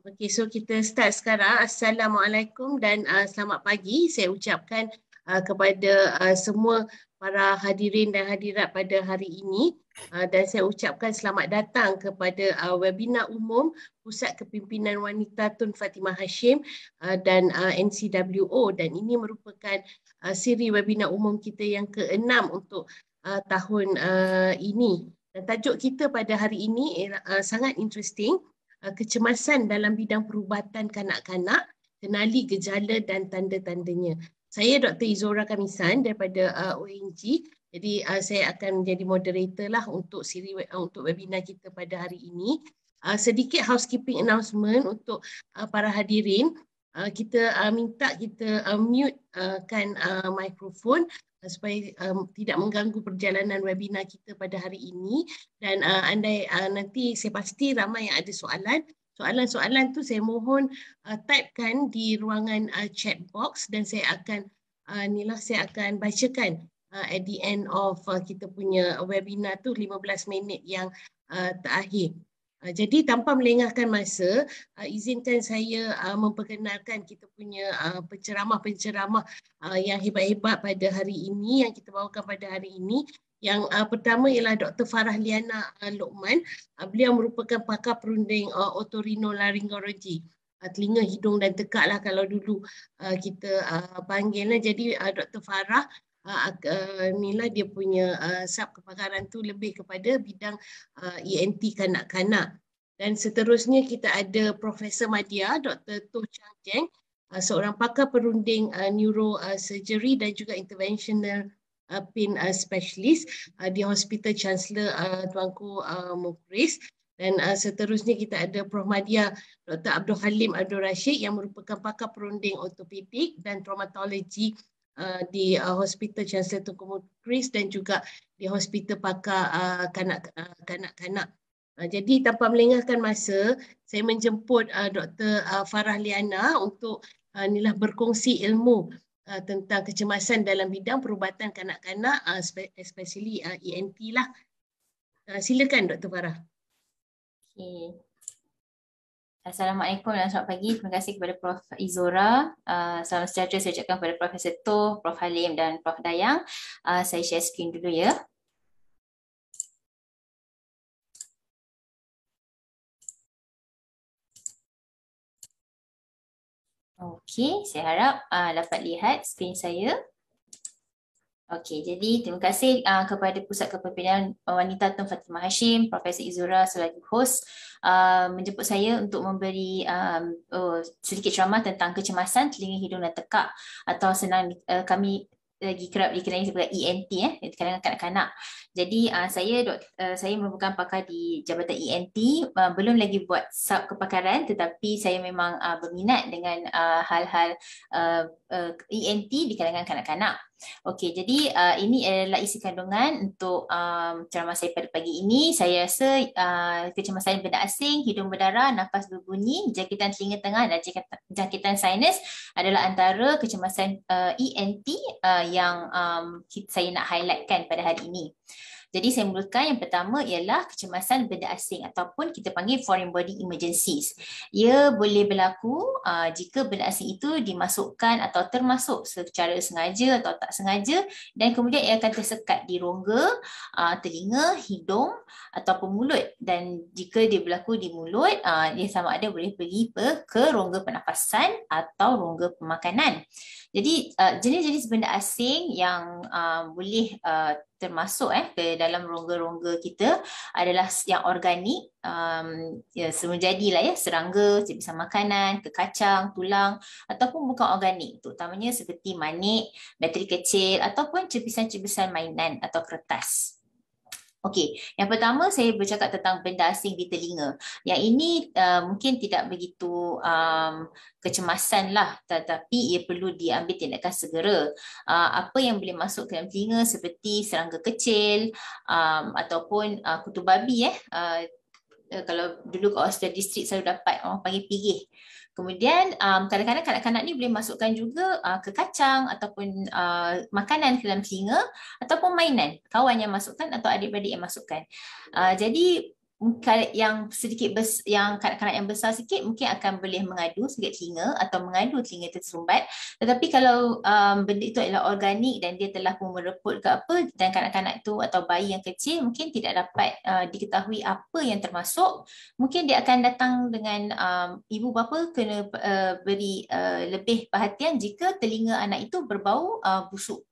Okey, so kita start sekarang. Assalamualaikum dan uh, selamat pagi. Saya ucapkan uh, kepada uh, semua para hadirin dan hadirat pada hari ini uh, dan saya ucapkan selamat datang kepada uh, webinar umum Pusat Kepimpinan Wanita Tun Fatimah Hashim uh, dan uh, NCWO dan ini merupakan uh, siri webinar umum kita yang keenam untuk uh, tahun uh, ini. Dan tajuk kita pada hari ini uh, sangat interesting. Eh, kecemasan dalam bidang perubatan kanak-kanak, kenali gejala dan tanda-tandanya. Saya Dr. Izora Kamisan daripada uh, eh, ONG. Jadi eh, saya akan menjadi moderator lah untuk siri untuk webinar kita pada hari ini. sedikit housekeeping announcement untuk para hadirin. kita minta kita mutekan mute kan, mikrofon supaya um, tidak mengganggu perjalanan webinar kita pada hari ini dan uh, andai uh, nanti saya pasti ramai yang ada soalan soalan-soalan tu saya mohon uh, typekan di ruangan uh, chat box dan saya akan uh, nilah saya akan bacakan uh, at the end of uh, kita punya webinar tu 15 minit yang uh, terakhir Ah, jadi tanpa melengahkan masa, ah, izinkan saya ah, memperkenalkan kita punya penceramah-penceramah yang hebat-hebat pada hari ini, yang kita bawakan pada hari ini. Yang pertama ialah Dr. Farah Liana Lokman. Beliau merupakan pakar perunding otorinolaringologi. Telinga, hidung dan tekak lah kalau dulu kita panggilnya. Lah. Jadi Dr. Farah, uh, ah, uh, ah, nilai dia punya uh, ah, sub kepakaran tu lebih kepada bidang uh, ENT kanak-kanak. Dan seterusnya kita ada Profesor Madia, Dr. Toh Chang Cheng, uh, seorang pakar perunding uh, neurosurgery dan juga interventional uh, pain uh, specialist uh, di Hospital Chancellor uh, Tuanku uh, Mukris. Dan uh, seterusnya kita ada Prof. Madia Dr. Abdul Halim Abdul Rashid yang merupakan pakar perunding ortopedik dan traumatologi Uh, di uh, Hospital Chancellor Tengku Chris dan juga di Hospital Pakar uh, kanak, uh, Kanak-Kanak. Uh, jadi tanpa melengahkan masa, saya menjemput uh, Dr. Uh, Farah Liana untuk uh, inilah berkongsi ilmu uh, tentang kecemasan dalam bidang perubatan kanak-kanak uh, especially uh, ENT lah. Uh, silakan Dr. Farah. Okay. Assalamualaikum dan selamat pagi. Terima kasih kepada Prof. Izora. Uh, salam sejahtera saya ucapkan kepada Prof. Toh, Prof. Halim dan Prof. Dayang. Uh, saya share screen dulu ya. Okey, saya harap uh, dapat lihat screen saya. Okey, jadi terima kasih uh, kepada Pusat Kepimpinan Wanita Tun Fatimah Hashim, Profesor Izura sebagai host uh, menjemput saya untuk memberi um, oh, sedikit ceramah tentang kecemasan telinga hidung dan tekak atau senang uh, kami lagi kerap dikenali sebagai ENT eh kalangan kanak-kanak. Jadi uh, saya uh, saya merupakan pakar di Jabatan ENT, uh, belum lagi buat sub kepakaran tetapi saya memang uh, berminat dengan uh, hal-hal uh, uh, ENT di kalangan kanak-kanak. Okey, jadi uh, ini adalah isi kandungan untuk um, ceramah saya pada pagi ini. Saya rasa uh, kecemasan benda asing, hidung berdarah, nafas berbunyi, jangkitan telinga tengah dan jangkitan sinus adalah antara kecemasan uh, ENT uh, yang um, saya nak highlightkan pada hari ini. Jadi saya mulakan yang pertama ialah kecemasan benda asing ataupun kita panggil foreign body emergencies. Ia boleh berlaku uh, jika benda asing itu dimasukkan atau termasuk secara sengaja atau tak sengaja dan kemudian ia akan tersekat di rongga, uh, telinga, hidung ataupun mulut dan jika dia berlaku di mulut, uh, dia sama ada boleh pergi ke rongga pernafasan atau rongga pemakanan. Jadi eh, jenis-jenis benda asing yang eh, boleh eh, termasuk eh ke dalam rongga-rongga kita adalah yang organik um, ya, semua lah ya serangga, jenisan makanan, kekacang, tulang ataupun bukan organik terutamanya seperti manik, bateri kecil ataupun cebisan-cebisan mainan atau kertas. Okey, yang pertama saya bercakap tentang benda asing di telinga. Yang ini uh, mungkin tidak begitu um, kecemasan lah, tetapi ia perlu diambil tindakan segera. Uh, apa yang boleh masuk ke dalam telinga seperti serangga kecil um, ataupun uh, kutu babi. Eh. Uh, kalau dulu kat Australia District selalu dapat orang panggil pigih. Kemudian um, kadang-kadang kanak-kanak ni boleh masukkan juga uh, ke kacang ataupun uh, makanan ke dalam telinga ataupun mainan kawan yang masukkan atau adik-adik yang masukkan. Uh, jadi Mungkin yang sedikit bes, yang kanak-kanak yang besar sikit mungkin akan boleh mengadu sikit telinga atau mengadu telinga tersumbat tetapi kalau um, benda itu adalah organik dan dia telah pun mereput ke apa dan kanak-kanak itu atau bayi yang kecil mungkin tidak dapat uh, diketahui apa yang termasuk mungkin dia akan datang dengan um, ibu bapa kena uh, beri uh, lebih perhatian jika telinga anak itu berbau uh, busuk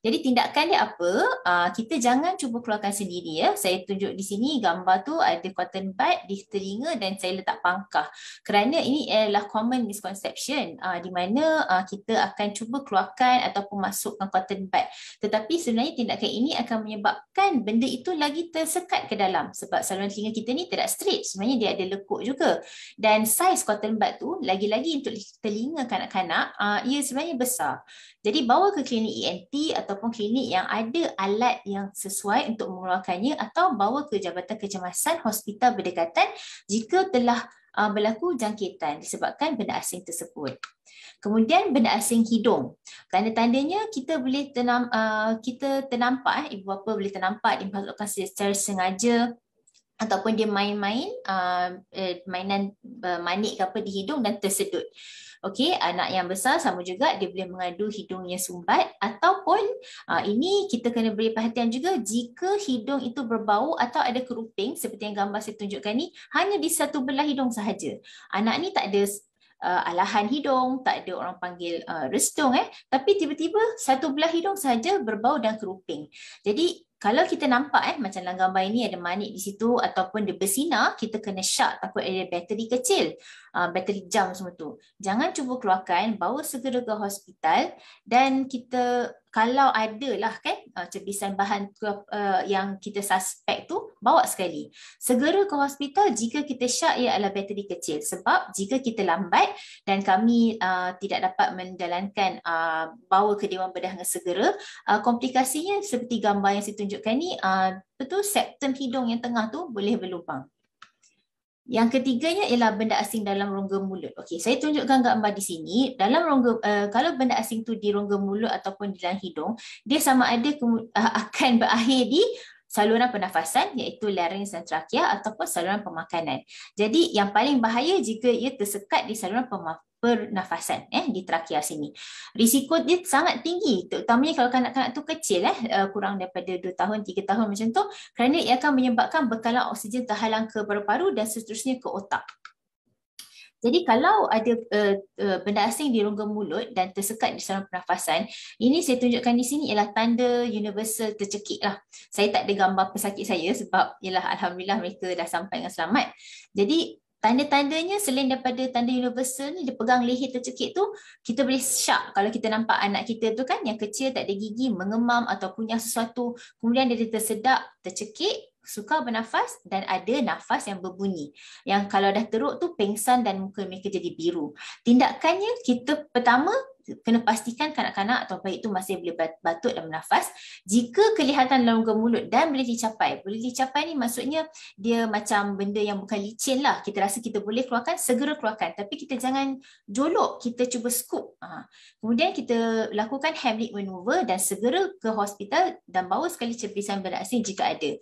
jadi tindakan dia apa? Uh, kita jangan cuba keluarkan sendiri ya. Saya tunjuk di sini gambar tu ada cotton bud di telinga dan saya letak pangkah. Kerana ini adalah common misconception uh, di mana uh, kita akan cuba keluarkan ataupun masukkan cotton bud. Tetapi sebenarnya tindakan ini akan menyebabkan benda itu lagi tersekat ke dalam sebab saluran telinga kita ni tidak straight. Sebenarnya dia ada lekuk juga. Dan saiz cotton bud tu lagi-lagi untuk telinga kanak-kanak uh, ia sebenarnya besar. Jadi bawa ke klinik ENT ataupun klinik yang ada alat yang sesuai untuk mengeluarkannya atau bawa ke Jabatan Kecemasan Hospital Berdekatan jika telah uh, berlaku jangkitan disebabkan benda asing tersebut. Kemudian benda asing hidung. Tanda-tandanya kita boleh tenam, uh, kita ternampak, eh, ibu bapa boleh ternampak dimasukkan secara, secara sengaja ataupun dia main-main uh, eh, mainan uh, manik ke apa di hidung dan tersedut. Okey, anak yang besar sama juga dia boleh mengadu hidungnya sumbat ataupun uh, ini kita kena beri perhatian juga jika hidung itu berbau atau ada keruping seperti yang gambar saya tunjukkan ni hanya di satu belah hidung sahaja. Anak ni tak ada uh, alahan hidung, tak ada orang panggil uh, restung eh, tapi tiba-tiba satu belah hidung sahaja berbau dan keruping. Jadi kalau kita nampak eh macam dalam gambar ini ada manik di situ ataupun dia bersinar, kita kena syak takut ada bateri kecil, uh, bateri jam semua tu. Jangan cuba keluarkan, bawa segera ke hospital dan kita kalau ada lah kan uh, ah, cebisan bahan uh, yang kita suspek tu, uh, bawa sekali. Segera ke hospital jika kita syak ia adalah bateri kecil sebab jika kita lambat dan kami uh, tidak dapat menjalankan uh, bawa ke dewan bedah dengan segera, uh, komplikasinya seperti gambar yang saya tunjukkan ni, uh, betul septum hidung yang tengah tu boleh berlubang. Yang ketiganya ialah benda asing dalam rongga mulut. Okey, saya tunjukkan gambar di sini. Dalam rongga uh, kalau benda asing tu di rongga mulut ataupun di dalam hidung, dia sama ada uh, akan berakhir di saluran pernafasan iaitu larynx dan trachea ataupun saluran pemakanan. Jadi yang paling bahaya jika ia tersekat di saluran pemakanan pernafasan eh di trachea sini. Risiko dia sangat tinggi terutamanya kalau kanak-kanak tu kecil eh, eh kurang daripada 2 tahun 3 tahun macam tu kerana ia akan menyebabkan bekalan oksigen terhalang ke paru-paru dan seterusnya ke otak. Jadi kalau ada uh, uh, benda asing di rongga mulut dan tersekat di saluran pernafasan, ini saya tunjukkan di sini ialah tanda universal tercekik lah. Saya tak ada gambar pesakit saya sebab ialah alhamdulillah mereka dah sampai dengan selamat. Jadi tanda-tandanya selain daripada tanda universal ni dia pegang leher tercekik tu kita boleh syak kalau kita nampak anak kita tu kan yang kecil tak ada gigi mengemam atau punya sesuatu kemudian dia tersedak tercekik suka bernafas dan ada nafas yang berbunyi. Yang kalau dah teruk tu pengsan dan muka mereka jadi biru. Tindakannya kita pertama kena pastikan kanak-kanak atau bayi itu masih boleh batuk dan bernafas. Jika kelihatan dalam mulut dan boleh dicapai. Boleh dicapai ni maksudnya dia macam benda yang bukan licin lah. Kita rasa kita boleh keluarkan, segera keluarkan. Tapi kita jangan jolok, kita cuba scoop. Ha. Kemudian kita lakukan Hamlet maneuver dan segera ke hospital dan bawa sekali cerpisan beraksi jika ada.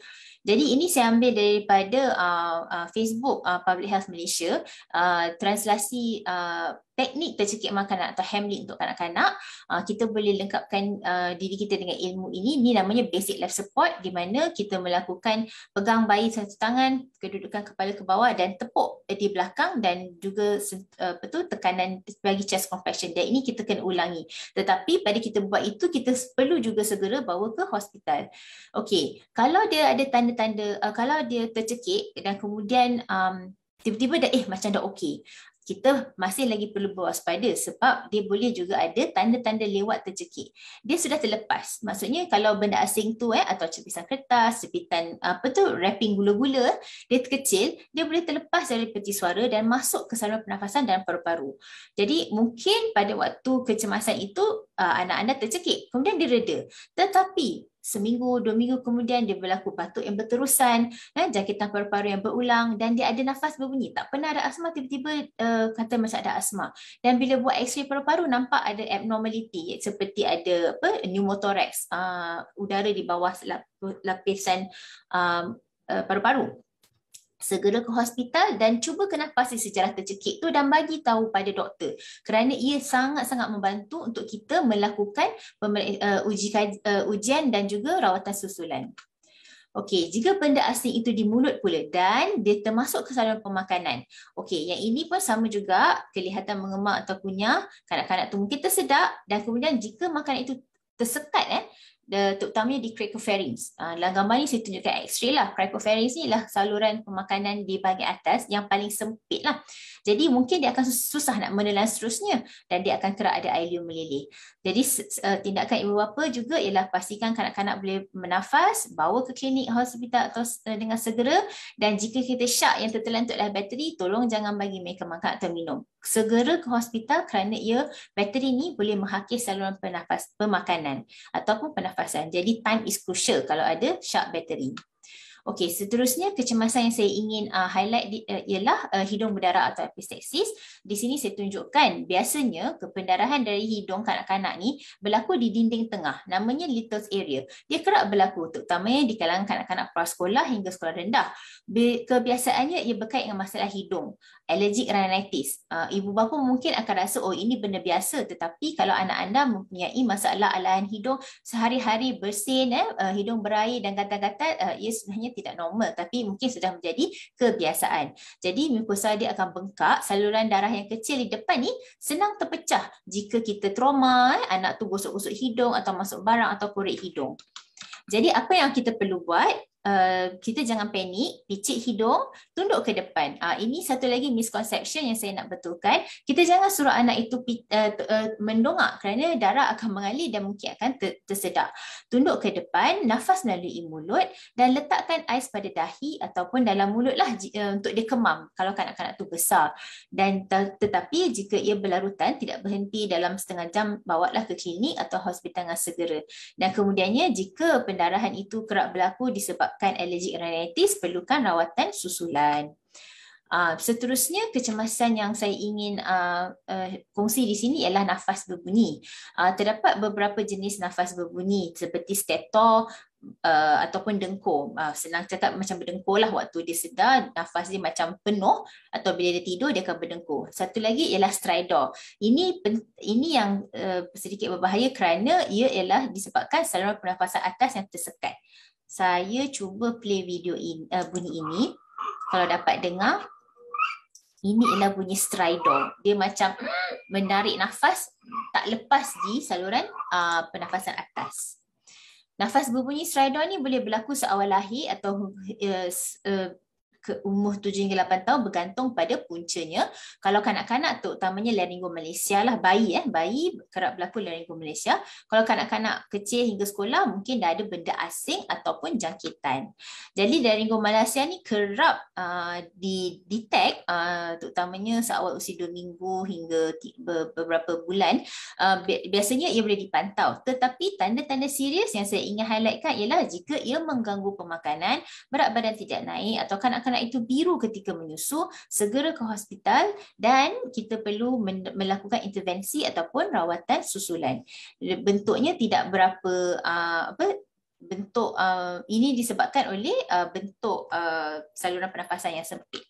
Jadi ini saya ambil daripada uh, uh, Facebook uh, Public Health Malaysia uh, translasi uh, teknik tercekik makanan atau Hamlet untuk kanak-kanak. Uh, kita boleh lengkapkan uh, diri kita dengan ilmu ini. Ini namanya basic life support di mana kita melakukan pegang bayi satu tangan, kedudukan kepala ke bawah dan tepuk di belakang dan juga uh, betul tekanan bagi chest compression. Dan ini kita kena ulangi. Tetapi pada kita buat itu kita perlu juga segera bawa ke hospital. Okey, kalau dia ada tanda tanda-tanda uh, kalau dia tercekik dan kemudian um, tiba-tiba dah eh macam dah okey kita masih lagi perlu berwaspada sebab dia boleh juga ada tanda-tanda lewat tercekik. Dia sudah terlepas. Maksudnya kalau benda asing tu eh atau cepisan kertas, cepitan apa tu wrapping gula-gula, dia kecil dia boleh terlepas dari peti suara dan masuk ke saluran pernafasan dan paru-paru. Jadi mungkin pada waktu kecemasan itu uh, anak anak tercekik. Kemudian dia Tetapi seminggu, dua minggu kemudian dia berlaku batuk yang berterusan, eh, jangkitan paru-paru yang berulang dan dia ada nafas berbunyi. Tak pernah ada asma, tiba-tiba uh, kata macam ada asma. Dan bila buat x-ray paru-paru, nampak ada abnormality seperti ada apa, pneumothorax, uh, ah, udara di bawah lapisan uh, paru-paru segera ke hospital dan cuba kenal pasti secara tercekik tu dan bagi tahu pada doktor kerana ia sangat-sangat membantu untuk kita melakukan eh, eh, ujian dan juga rawatan susulan. Okey, jika benda asing itu di mulut pula dan dia termasuk ke saluran pemakanan. Okey, yang ini pun sama juga, kelihatan mengemak atau kunyah, kanak-kanak tu mungkin tersedak dan kemudian jika makanan itu tersekat eh, the, terutamanya di cricopharynx. Uh, ah, dalam gambar ni saya tunjukkan x-ray lah. Cricopharynx ni lah saluran pemakanan di bahagian atas yang paling sempit lah. Jadi mungkin dia akan susah nak menelan seterusnya dan dia akan kerap ada ileum melilih. Jadi uh, tindakan ibu bapa juga ialah pastikan kanak-kanak boleh menafas, bawa ke klinik, hospital atau eh, dengan segera dan jika kita syak yang tertelan untuk bateri, tolong jangan bagi mereka makan atau minum segera ke hospital kerana ia bateri ni boleh menghakis saluran pernafas, pemakanan ataupun pernafasan. Jadi time is crucial kalau ada sharp bateri. Okey, seterusnya kecemasan yang saya ingin uh, highlight di, uh, ialah uh, hidung berdarah atau epistaxis. Di sini saya tunjukkan biasanya kependarahan dari hidung kanak-kanak ni berlaku di dinding tengah, namanya little area. Dia kerap berlaku terutamanya di kalangan kanak-kanak prasekolah hingga sekolah rendah. Be- kebiasaannya ia berkait dengan masalah hidung allergic rhinitis. Uh, ibu bapa mungkin akan rasa oh ini benda biasa tetapi kalau anak anda mempunyai masalah alahan hidung sehari-hari bersin eh uh, hidung berair dan gatal-gatal uh, ia sebenarnya tidak normal tapi mungkin sudah menjadi kebiasaan. Jadi mukosa dia akan bengkak, saluran darah yang kecil di depan ni senang terpecah jika kita trauma eh anak tu gosok-gosok hidung atau masuk barang atau korek hidung. Jadi apa yang kita perlu buat Eh, kita jangan panik, picit hidung, tunduk ke depan. Uh, ini satu lagi misconception yang saya nak betulkan. Kita jangan suruh anak itu uh, uh, mendongak kerana darah akan mengalir dan mungkin akan ter tersedak. Tunduk ke depan, nafas melalui mulut dan letakkan ais pada dahi ataupun dalam mulutlah uh, untuk dia kemam kalau kanak-kanak itu besar. Dan tetapi jika ia berlarutan, tidak berhenti dalam setengah jam, bawalah ke klinik atau hospital dengan segera. Dan kemudiannya jika pendarahan itu kerap berlaku disebabkan menyebabkan allergic rhinitis perlukan rawatan susulan. Ah, seterusnya, kecemasan yang saya ingin ah, eh, kongsi di sini ialah nafas berbunyi. Ah, terdapat beberapa jenis nafas berbunyi seperti stetor eh, ataupun dengkur. Senang cakap macam berdengkur lah waktu dia sedar, nafas dia macam penuh atau bila dia tidur dia akan berdengkur. Satu lagi ialah stridor. Ini ini yang eh, sedikit berbahaya kerana ia ialah disebabkan saluran pernafasan atas yang tersekat saya cuba play video in, uh, eh, bunyi ini. Kalau dapat dengar, ini ialah bunyi stridor. Dia macam menarik nafas tak lepas di saluran uh, pernafasan atas. Nafas berbunyi stridor ni boleh berlaku seawal lahir atau uh, uh, ke umur 7 hingga 8 tahun bergantung pada puncanya. Kalau kanak-kanak tu, terutamanya laryngo Malaysia lah, bayi eh, bayi kerap berlaku laryngo Malaysia. Kalau kanak-kanak kecil hingga sekolah mungkin dah ada benda asing ataupun jangkitan. Jadi laryngo Malaysia ni kerap uh, di detect uh, terutamanya seawal usia 2 minggu hingga beberapa bulan. Uh, biasanya ia boleh dipantau. Tetapi tanda-tanda serius yang saya ingin highlightkan ialah jika ia mengganggu pemakanan, berat badan tidak naik atau kanak-kanak anak itu biru ketika menyusu, segera ke hospital dan kita perlu melakukan intervensi ataupun rawatan susulan. Bentuknya tidak berapa uh, apa bentuk uh, ini disebabkan oleh uh, bentuk uh, saluran pernafasan yang sempit.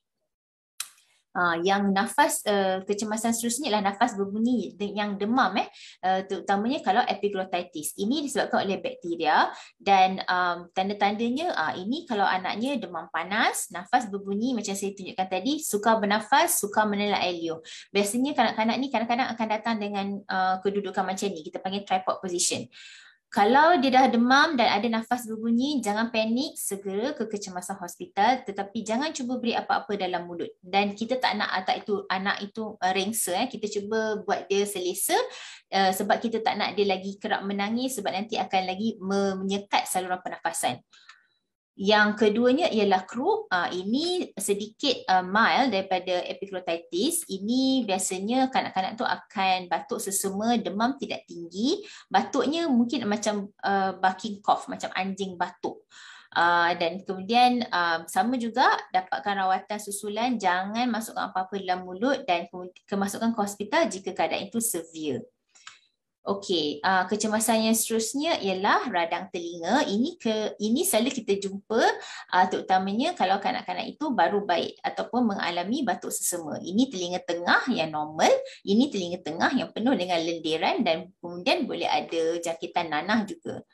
Ah, yang nafas uh, kecemasan seterusnya ialah nafas berbunyi yang demam eh uh, terutamanya kalau epiglottitis ini disebabkan oleh bakteria dan um, tanda-tandanya uh, ini kalau anaknya demam panas nafas berbunyi macam saya tunjukkan tadi suka bernafas suka menelan air liur biasanya kanak-kanak ni kadang-kadang akan datang dengan uh, kedudukan macam ni kita panggil tripod position kalau dia dah demam dan ada nafas berbunyi, jangan panik segera ke kecemasan hospital tetapi jangan cuba beri apa-apa dalam mulut. Dan kita tak nak atak itu anak itu uh, rengsa eh. Kita cuba buat dia selesa uh, sebab kita tak nak dia lagi kerap menangis sebab nanti akan lagi menyekat saluran pernafasan. Yang keduanya ialah croup. Ah, ini sedikit ah, mild daripada epiglottitis. Ini biasanya kanak-kanak tu akan batuk sesama, demam tidak tinggi. Batuknya mungkin macam ah, barking cough, macam anjing batuk. Dan kemudian sama juga dapatkan rawatan susulan. Jangan masukkan apa-apa dalam mulut dan kemasukan ke hospital jika keadaan itu severe. Okey, uh, kecemasan yang seterusnya ialah radang telinga. Ini ke ini selalu kita jumpa uh, terutamanya kalau kanak-kanak itu baru baik ataupun mengalami batuk sesama. Ini telinga tengah yang normal, ini telinga tengah yang penuh dengan lendiran dan kemudian boleh ada jakitan nanah juga.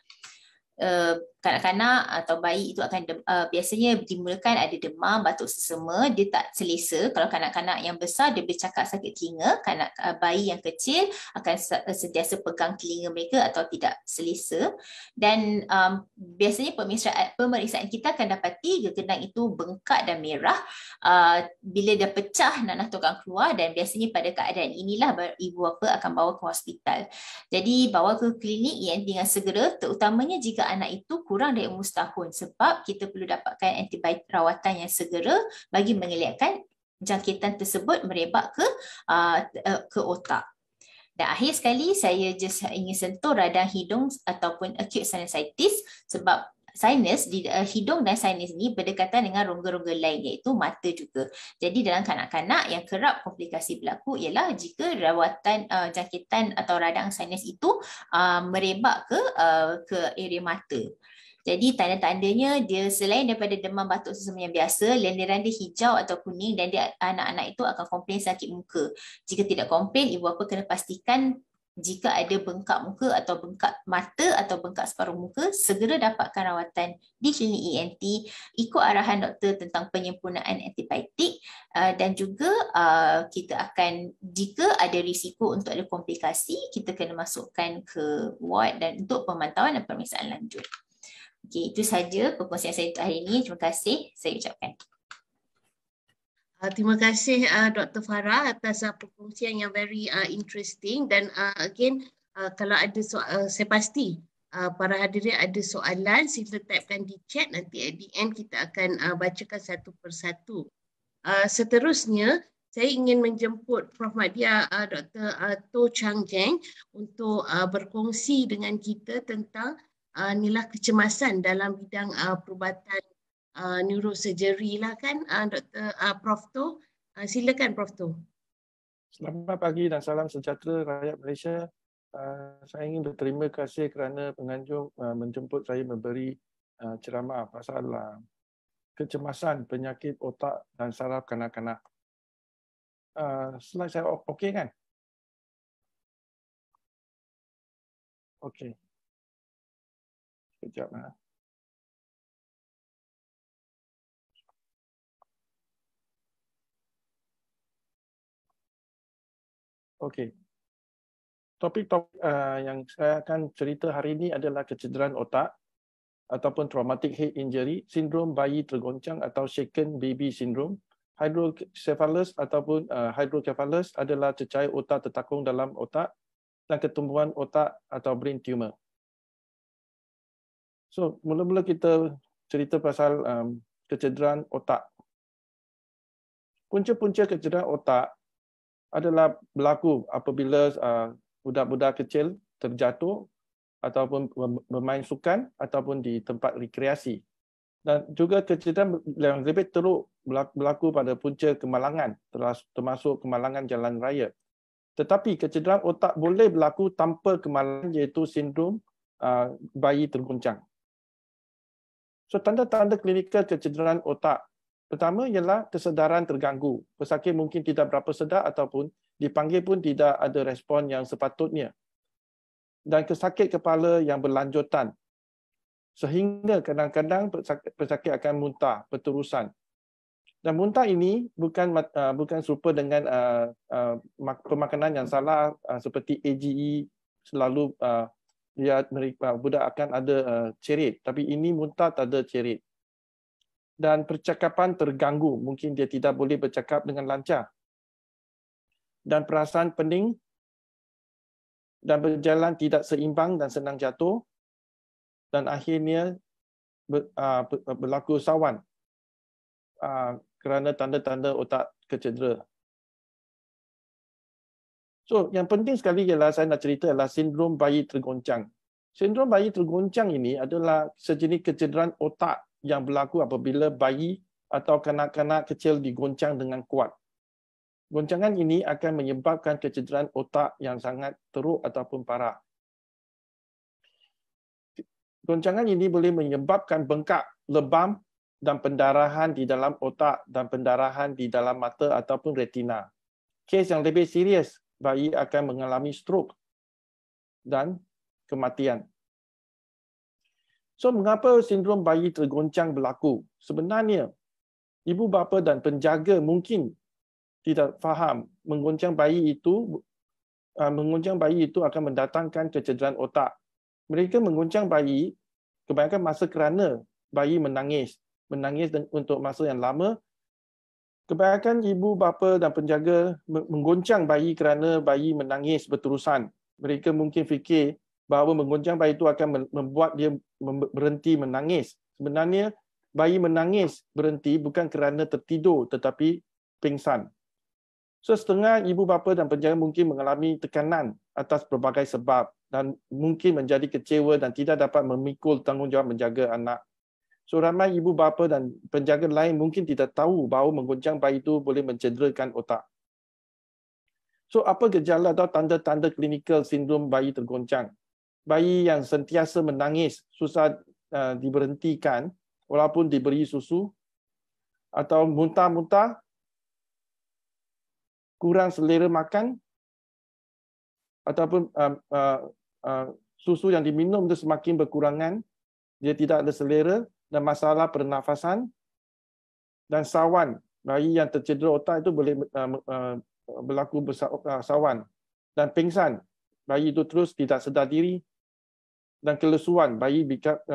Uh, kanak-kanak atau bayi itu akan de- uh, eh, biasanya dimulakan ada demam, batuk sesama, dia tak selesa. Kalau kanak-kanak yang besar dia bercakap sakit telinga, kanak uh, bayi yang kecil akan se- eh, sentiasa pegang telinga mereka atau tidak selesa. Dan um, biasanya pemeriksaan pemeriksaan kita akan dapati gegendang itu bengkak dan merah uh, bila dia pecah nanah tukang keluar dan biasanya pada keadaan inilah ibu bapa akan bawa ke hospital. Jadi bawa ke klinik yang dengan segera terutamanya jika anak itu kurang dari umur setahun sebab kita perlu dapatkan antibiotik perawatan yang segera bagi mengelakkan jangkitan tersebut merebak ke uh, uh, ke otak. Dan akhir sekali saya just ingin sentuh radang hidung ataupun acute sinusitis sebab sinus di uh, hidung dan sinus ni berdekatan dengan rongga-rongga lain iaitu mata juga. Jadi dalam kanak-kanak yang kerap komplikasi berlaku ialah jika rawatan uh, jangkitan atau radang sinus itu uh, merebak ke uh, ke area mata. Jadi tanda-tandanya dia selain daripada demam batuk susam yang biasa, lendiran dia hijau atau kuning dan dia anak-anak itu akan komplain sakit muka. Jika tidak komplain, ibu bapa kena pastikan jika ada bengkak muka atau bengkak mata atau bengkak separuh muka, segera dapatkan rawatan di klinik ENT ikut arahan doktor tentang penyempurnaan antibiotik uh, dan juga uh, kita akan jika ada risiko untuk ada komplikasi, kita kena masukkan ke ward dan untuk pemantauan dan pemeriksaan lanjut. Okay, itu saja perkongsian saya untuk hari ini. Terima kasih. Saya ucapkan. Ah, terima kasih uh, ah, Dr. Farah atas uh, perkongsian yang very uh, interesting dan uh, again uh, kalau ada soal, uh, saya pasti uh, para hadirin ada soalan sila typekan di chat nanti at the end kita akan uh, bacakan satu persatu. Uh, seterusnya saya ingin menjemput Prof. Madia uh, Dr. Uh, Toh Chang Jeng untuk uh, berkongsi dengan kita tentang uh, inilah kecemasan dalam bidang uh, perubatan uh, neurosurgery lah kan uh, Dr. Uh, Prof To. Uh, silakan Prof To. Selamat pagi dan salam sejahtera rakyat Malaysia. Uh, saya ingin berterima kasih kerana penganjur uh, menjemput saya memberi uh, ceramah pasal uh, kecemasan penyakit otak dan saraf kanak-kanak. Uh, slide saya okey kan? Okey. Sekejap lah. Okey. Topik, top uh, yang saya akan cerita hari ini adalah kecederaan otak ataupun traumatic head injury, sindrom bayi tergoncang atau shaken baby syndrome. Hydrocephalus ataupun uh, hydrocephalus adalah cecair otak tertakung dalam otak dan ketumbuhan otak atau brain tumor. So, mula-mula kita cerita pasal um, kecederaan otak. Punca-punca kecederaan otak adalah berlaku apabila uh, budak-budak kecil terjatuh ataupun bermain sukan ataupun di tempat rekreasi. Dan juga kecederaan yang lebih teruk berlaku pada punca kemalangan termasuk kemalangan jalan raya. Tetapi kecederaan otak boleh berlaku tanpa kemalangan iaitu sindrom uh, bayi terguncang. So tanda-tanda klinikal kecederaan otak pertama ialah kesedaran terganggu. Pesakit mungkin tidak berapa sedar ataupun dipanggil pun tidak ada respon yang sepatutnya. Dan kesakit kepala yang berlanjutan. Sehingga kadang-kadang pesakit akan muntah berterusan. Dan muntah ini bukan uh, bukan serupa dengan uh, uh, pemakanan yang salah seperti AGE selalu ya mereka budak akan ada eh, cerit tapi ini muntah tak ada cerit dan percakapan terganggu mungkin dia tidak boleh bercakap dengan lancar dan perasaan pening dan berjalan tidak seimbang dan senang jatuh dan akhirnya ah, berlaku sawan ah, kerana tanda-tanda otak kecedera So yang penting sekali ialah saya nak cerita adalah sindrom bayi tergoncang. Sindrom bayi tergoncang ini adalah sejenis kecederaan otak yang berlaku apabila bayi atau kanak-kanak kecil digoncang dengan kuat. Goncangan ini akan menyebabkan kecederaan otak yang sangat teruk ataupun parah. Goncangan ini boleh menyebabkan bengkak, lebam dan pendarahan di dalam otak dan pendarahan di dalam mata ataupun retina. Kes yang lebih serius, bayi akan mengalami stroke dan kematian. So mengapa sindrom bayi tergoncang berlaku? Sebenarnya ibu bapa dan penjaga mungkin tidak faham menggoncang bayi itu ah, menggoncang bayi itu akan mendatangkan kecederaan otak. Mereka menggoncang bayi kebanyakan masa kerana bayi menangis, menangis untuk masa yang lama Kebanyakan ibu bapa dan penjaga menggoncang bayi kerana bayi menangis berterusan. Mereka mungkin fikir bahawa menggoncang bayi itu akan membuat dia berhenti menangis. Sebenarnya bayi menangis berhenti bukan kerana tertidur tetapi pingsan. Setengah ibu bapa dan penjaga mungkin mengalami tekanan atas pelbagai sebab dan mungkin menjadi kecewa dan tidak dapat memikul tanggungjawab menjaga anak So ramai ibu bapa dan penjaga lain mungkin tidak tahu bahawa menggoncang bayi itu boleh mencederakan otak. So apa gejala atau tanda-tanda klinikal sindrom bayi tergoncang? Bayi yang sentiasa menangis, susah eh, diberhentikan walaupun diberi susu atau muntah-muntah, kurang selera makan ataupun uh, uh, uh, susu yang diminum itu semakin berkurangan, dia tidak ada selera, dan masalah pernafasan dan sawan bayi yang tercedera otak itu boleh uh, uh, berlaku uh, sawan dan pingsan bayi itu terus tidak sedar diri dan kelesuan bayi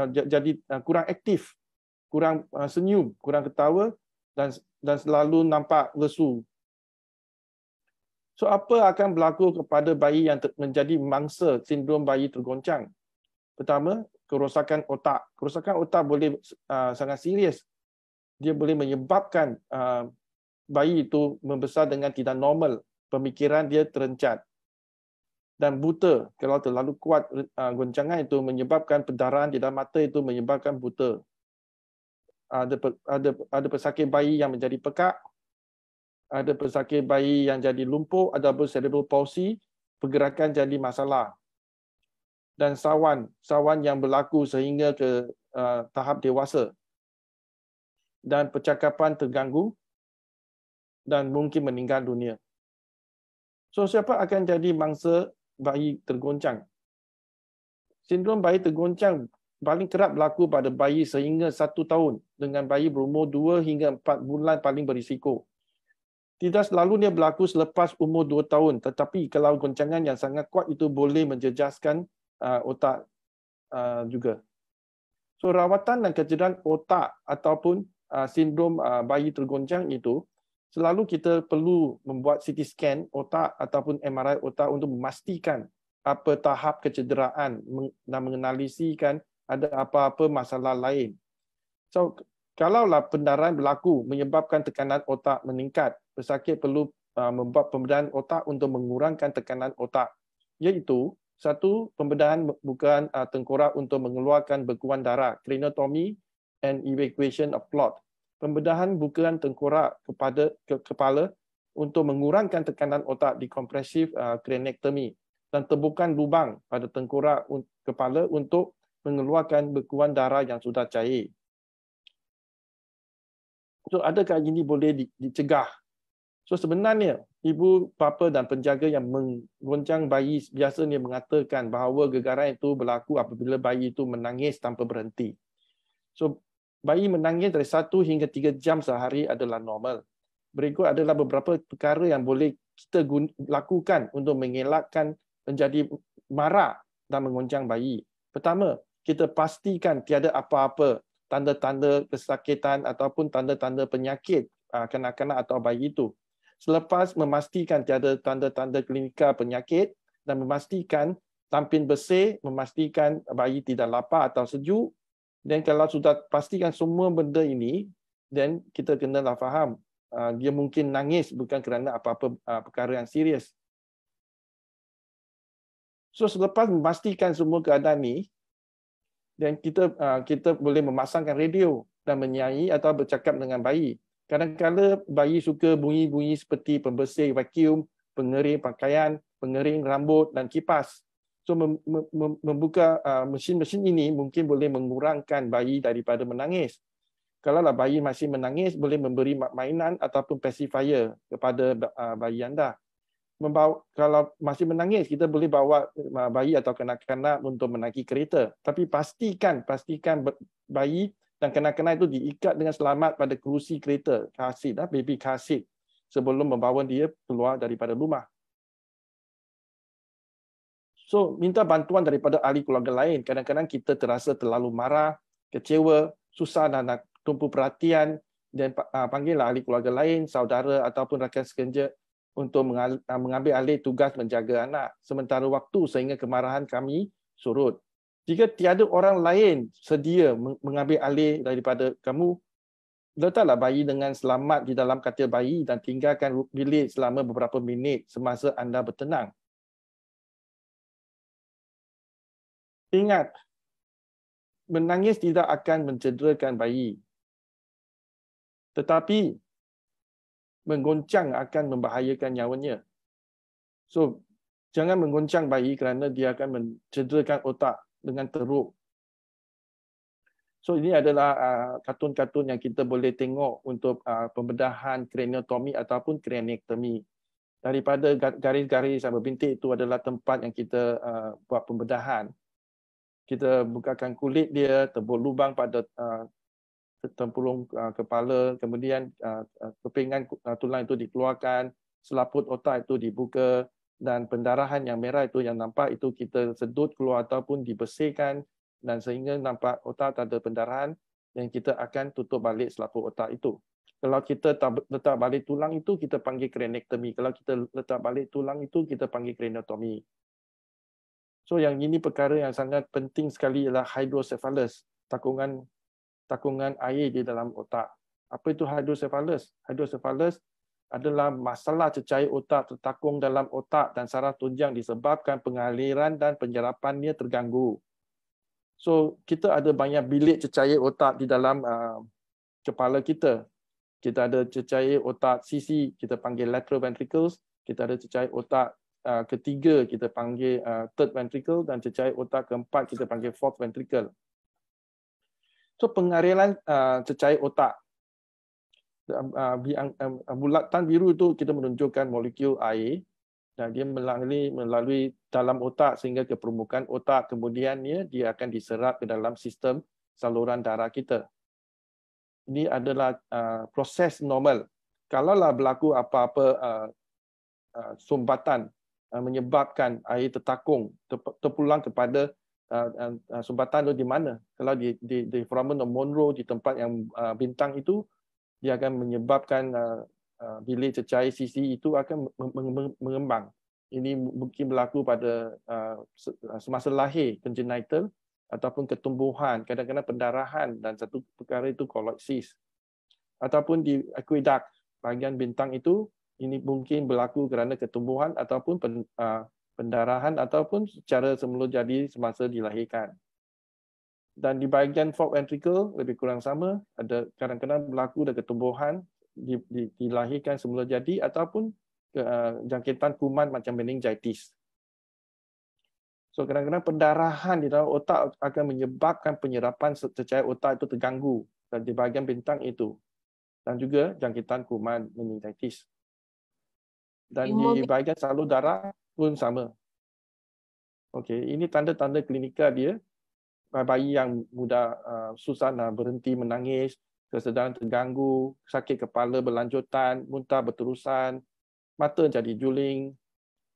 jadi kurang aktif kurang senyum kurang ketawa dan dan selalu nampak lesu so apa akan berlaku kepada bayi yang menjadi mangsa sindrom bayi tergoncang pertama kerosakan otak. Kerosakan otak boleh ah, sangat serius. Dia boleh menyebabkan ah, bayi itu membesar dengan tidak normal. Pemikiran dia terencat. Dan buta, kalau terlalu kuat ah, goncangan itu menyebabkan pendarahan di dalam mata itu menyebabkan buta. Ada, ada, ada pesakit bayi yang menjadi pekak, ada pesakit bayi yang jadi lumpuh, ada pun cerebral palsy, pergerakan jadi masalah dan sawan sawan yang berlaku sehingga ke uh, tahap dewasa dan percakapan terganggu dan mungkin meninggal dunia. So siapa akan jadi mangsa bayi tergoncang? Sindrom bayi tergoncang paling kerap berlaku pada bayi sehingga satu tahun dengan bayi berumur dua hingga empat bulan paling berisiko. Tidak dia berlaku selepas umur dua tahun, tetapi kalau goncangan yang sangat kuat itu boleh menjejaskan uh, otak uh, juga. So rawatan dan kecederaan otak ataupun uh, sindrom uh, bayi tergoncang itu selalu kita perlu membuat CT scan otak ataupun MRI otak untuk memastikan apa tahap kecederaan dan menganalisiskan ada apa-apa masalah lain. So kalaulah pendarahan berlaku menyebabkan tekanan otak meningkat, pesakit perlu uh, membuat pembedahan otak untuk mengurangkan tekanan otak iaitu satu pembedahan bukan uh, tengkorak untuk mengeluarkan bekuan darah craniotomy and evacuation of clot. Pembedahan bukan tengkorak kepada ke kepala untuk mengurangkan tekanan otak di kompresif uh, cranectomy dan tebukan lubang pada tengkorak un kepala untuk mengeluarkan bekuan darah yang sudah cair. So, adakah ini boleh dicegah? So sebenarnya ibu bapa dan penjaga yang menggoncang bayi biasanya mengatakan bahawa gegaran itu berlaku apabila bayi itu menangis tanpa berhenti. So bayi menangis dari satu hingga tiga jam sehari adalah normal. Berikut adalah beberapa perkara yang boleh kita lakukan untuk mengelakkan menjadi marah dan menggoncang bayi. Pertama, kita pastikan tiada apa-apa tanda-tanda kesakitan ataupun tanda-tanda penyakit ah, kanak-kanak atau bayi itu selepas memastikan tiada tanda-tanda klinikal penyakit dan memastikan tampin bersih, memastikan bayi tidak lapar atau sejuk. Dan kalau sudah pastikan semua benda ini, then kita kena lah faham ah, dia mungkin nangis bukan kerana apa-apa ah, perkara yang serius. So selepas memastikan semua keadaan ni, dan kita ah, kita boleh memasangkan radio dan menyanyi atau bercakap dengan bayi. Kadang-kadang bayi suka bunyi-bunyi seperti pembersih vakum, pengering pakaian, pengering rambut dan kipas. So membuka uh, mesin-mesin ini mungkin boleh mengurangkan bayi daripada menangis. Kalau lah bayi masih menangis, boleh memberi mainan ataupun pacifier kepada uh, bayi anda. Membawa, kalau masih menangis, kita boleh bawa uh, bayi atau kanak-kanak untuk menaiki kereta. Tapi pastikan pastikan bayi dan kenal-kenal itu diikat dengan selamat pada kerusi kereta kasit, ah, baby kasit sebelum membawa dia keluar daripada rumah. So minta bantuan daripada ahli keluarga lain. Kadang-kadang kita terasa terlalu marah, kecewa, susah nak, nak tumpu perhatian dan uh, panggillah ahli keluarga lain, saudara ataupun rakan sekerja untuk ah, mengambil alih tugas menjaga anak sementara waktu sehingga kemarahan kami surut. Jika tiada orang lain sedia mengambil alih daripada kamu, letaklah bayi dengan selamat di dalam katil bayi dan tinggalkan bilik selama beberapa minit semasa anda bertenang. Ingat, menangis tidak akan mencederakan bayi. Tetapi, menggoncang akan membahayakan nyawanya. So, jangan menggoncang bayi kerana dia akan mencederakan otak dengan teruk. So ini adalah uh, kartun-kartun uh, yang kita boleh tengok untuk uh, pembedahan craniotomy ataupun craniectomy. Daripada garis-garis atau bintik itu adalah tempat yang kita uh, buat pembedahan. Kita bukakan kulit dia, tebuk lubang pada uh, tempulung uh, kepala, kemudian uh, uh kepingan uh, tulang itu dikeluarkan, selaput otak itu dibuka, dan pendarahan yang merah itu yang nampak itu kita sedut keluar ataupun dibersihkan dan sehingga nampak otak tak ada pendarahan dan kita akan tutup balik selaput otak itu. Kalau kita letak balik tulang itu, kita panggil krenektomi. Kalau kita letak balik tulang itu, kita panggil krenotomi. So yang ini perkara yang sangat penting sekali ialah hydrocephalus, takungan takungan air di dalam otak. Apa itu hydrocephalus? Hydrocephalus adalah masalah cecair otak tertakung dalam otak dan saraf tunjang disebabkan pengaliran dan penyerapannya terganggu. So kita ada banyak bilik cecair otak di dalam uh, kepala kita. Kita ada cecair otak sisi kita panggil lateral ventricles, kita ada cecair otak uh, ketiga kita panggil uh, third ventricle dan cecair otak keempat kita panggil fourth ventricle. So pengaliran uh, cecair otak Ah, bulatan biru itu kita menunjukkan molekul air dan dia melalui melalui dalam otak sehingga ke permukaan otak kemudiannya dia akan diserap ke dalam sistem saluran darah kita. Ini adalah ah, proses normal. Kalaulah berlaku apa-apa ah, sumbatan menyebabkan air tertakung terpulang kepada sumbatan itu di mana? Kalau di di, di Foramen Monroe di tempat yang bintang itu ia akan menyebabkan uh, uh, bilik cecair CC itu akan mengembang. Ini mungkin berlaku pada uh, semasa lahir congenital ataupun ketumbuhan, kadang-kadang pendarahan dan satu perkara itu koloidsis. Ataupun di aqueduct, bahagian bintang itu, ini mungkin berlaku kerana ketumbuhan ataupun pendarahan ataupun secara semula jadi semasa dilahirkan dan di bahagian fork ventricle lebih kurang sama ada kadang-kadang berlaku ada ketumbuhan di, di, dilahirkan semula jadi ataupun ke, uh, jangkitan kuman macam meningitis. So kadang-kadang pendarahan di dalam otak akan menyebabkan penyerapan cecair otak itu terganggu dan di bahagian bintang itu dan juga jangkitan kuman meningitis. Dan di bahagian salur darah pun sama. Okey, ini tanda-tanda klinikal dia bayi yang mudah uh, susah nak berhenti menangis, kesedaran terganggu, sakit kepala berlanjutan, muntah berterusan, mata jadi juling,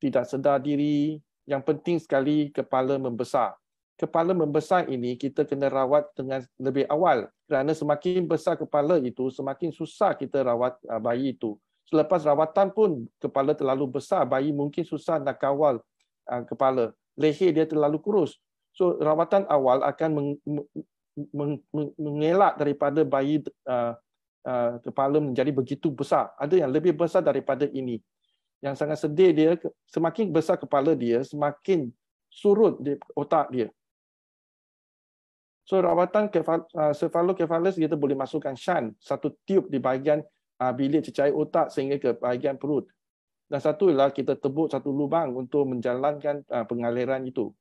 tidak sedar diri. Yang penting sekali kepala membesar. Kepala membesar ini kita kena rawat dengan lebih awal kerana semakin besar kepala itu semakin susah kita rawat uh, bayi itu. Selepas rawatan pun kepala terlalu besar bayi mungkin susah nak kawal uh, kepala. Leher dia terlalu kurus, So rawatan awal akan meng, meng, meng, mengelak daripada bayi uh, uh, kepala menjadi begitu besar. Ada yang lebih besar daripada ini. Yang sangat sedih dia semakin besar kepala dia semakin surut di otak dia. So rawatan sefalokefalus uh, kita boleh masukkan shunt satu tube di bahagian uh, bilik cecair otak sehingga ke bahagian perut. Dan satu ialah kita tebuk satu lubang untuk menjalankan uh, pengaliran itu.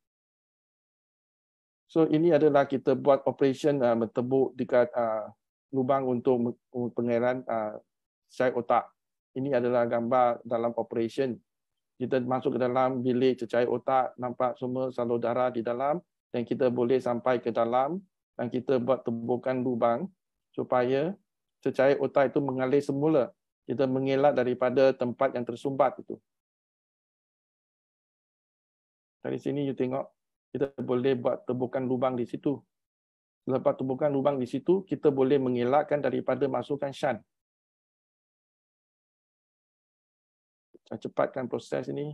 So ini adalah kita buat operation uh, bertebuk dekat uh, lubang untuk pengairan uh, ah, sayap otak. Ini adalah gambar dalam operation. Kita masuk ke dalam bilik cecair otak, nampak semua salur darah di dalam dan kita boleh sampai ke dalam dan kita buat tebukan lubang supaya cecair otak itu mengalir semula. Kita mengelak daripada tempat yang tersumbat itu. Dari sini you tengok kita boleh buat tebukan lubang di situ. Lepas tebukan lubang di situ, kita boleh mengelakkan daripada masukkan shunt. Kita cepatkan proses ini.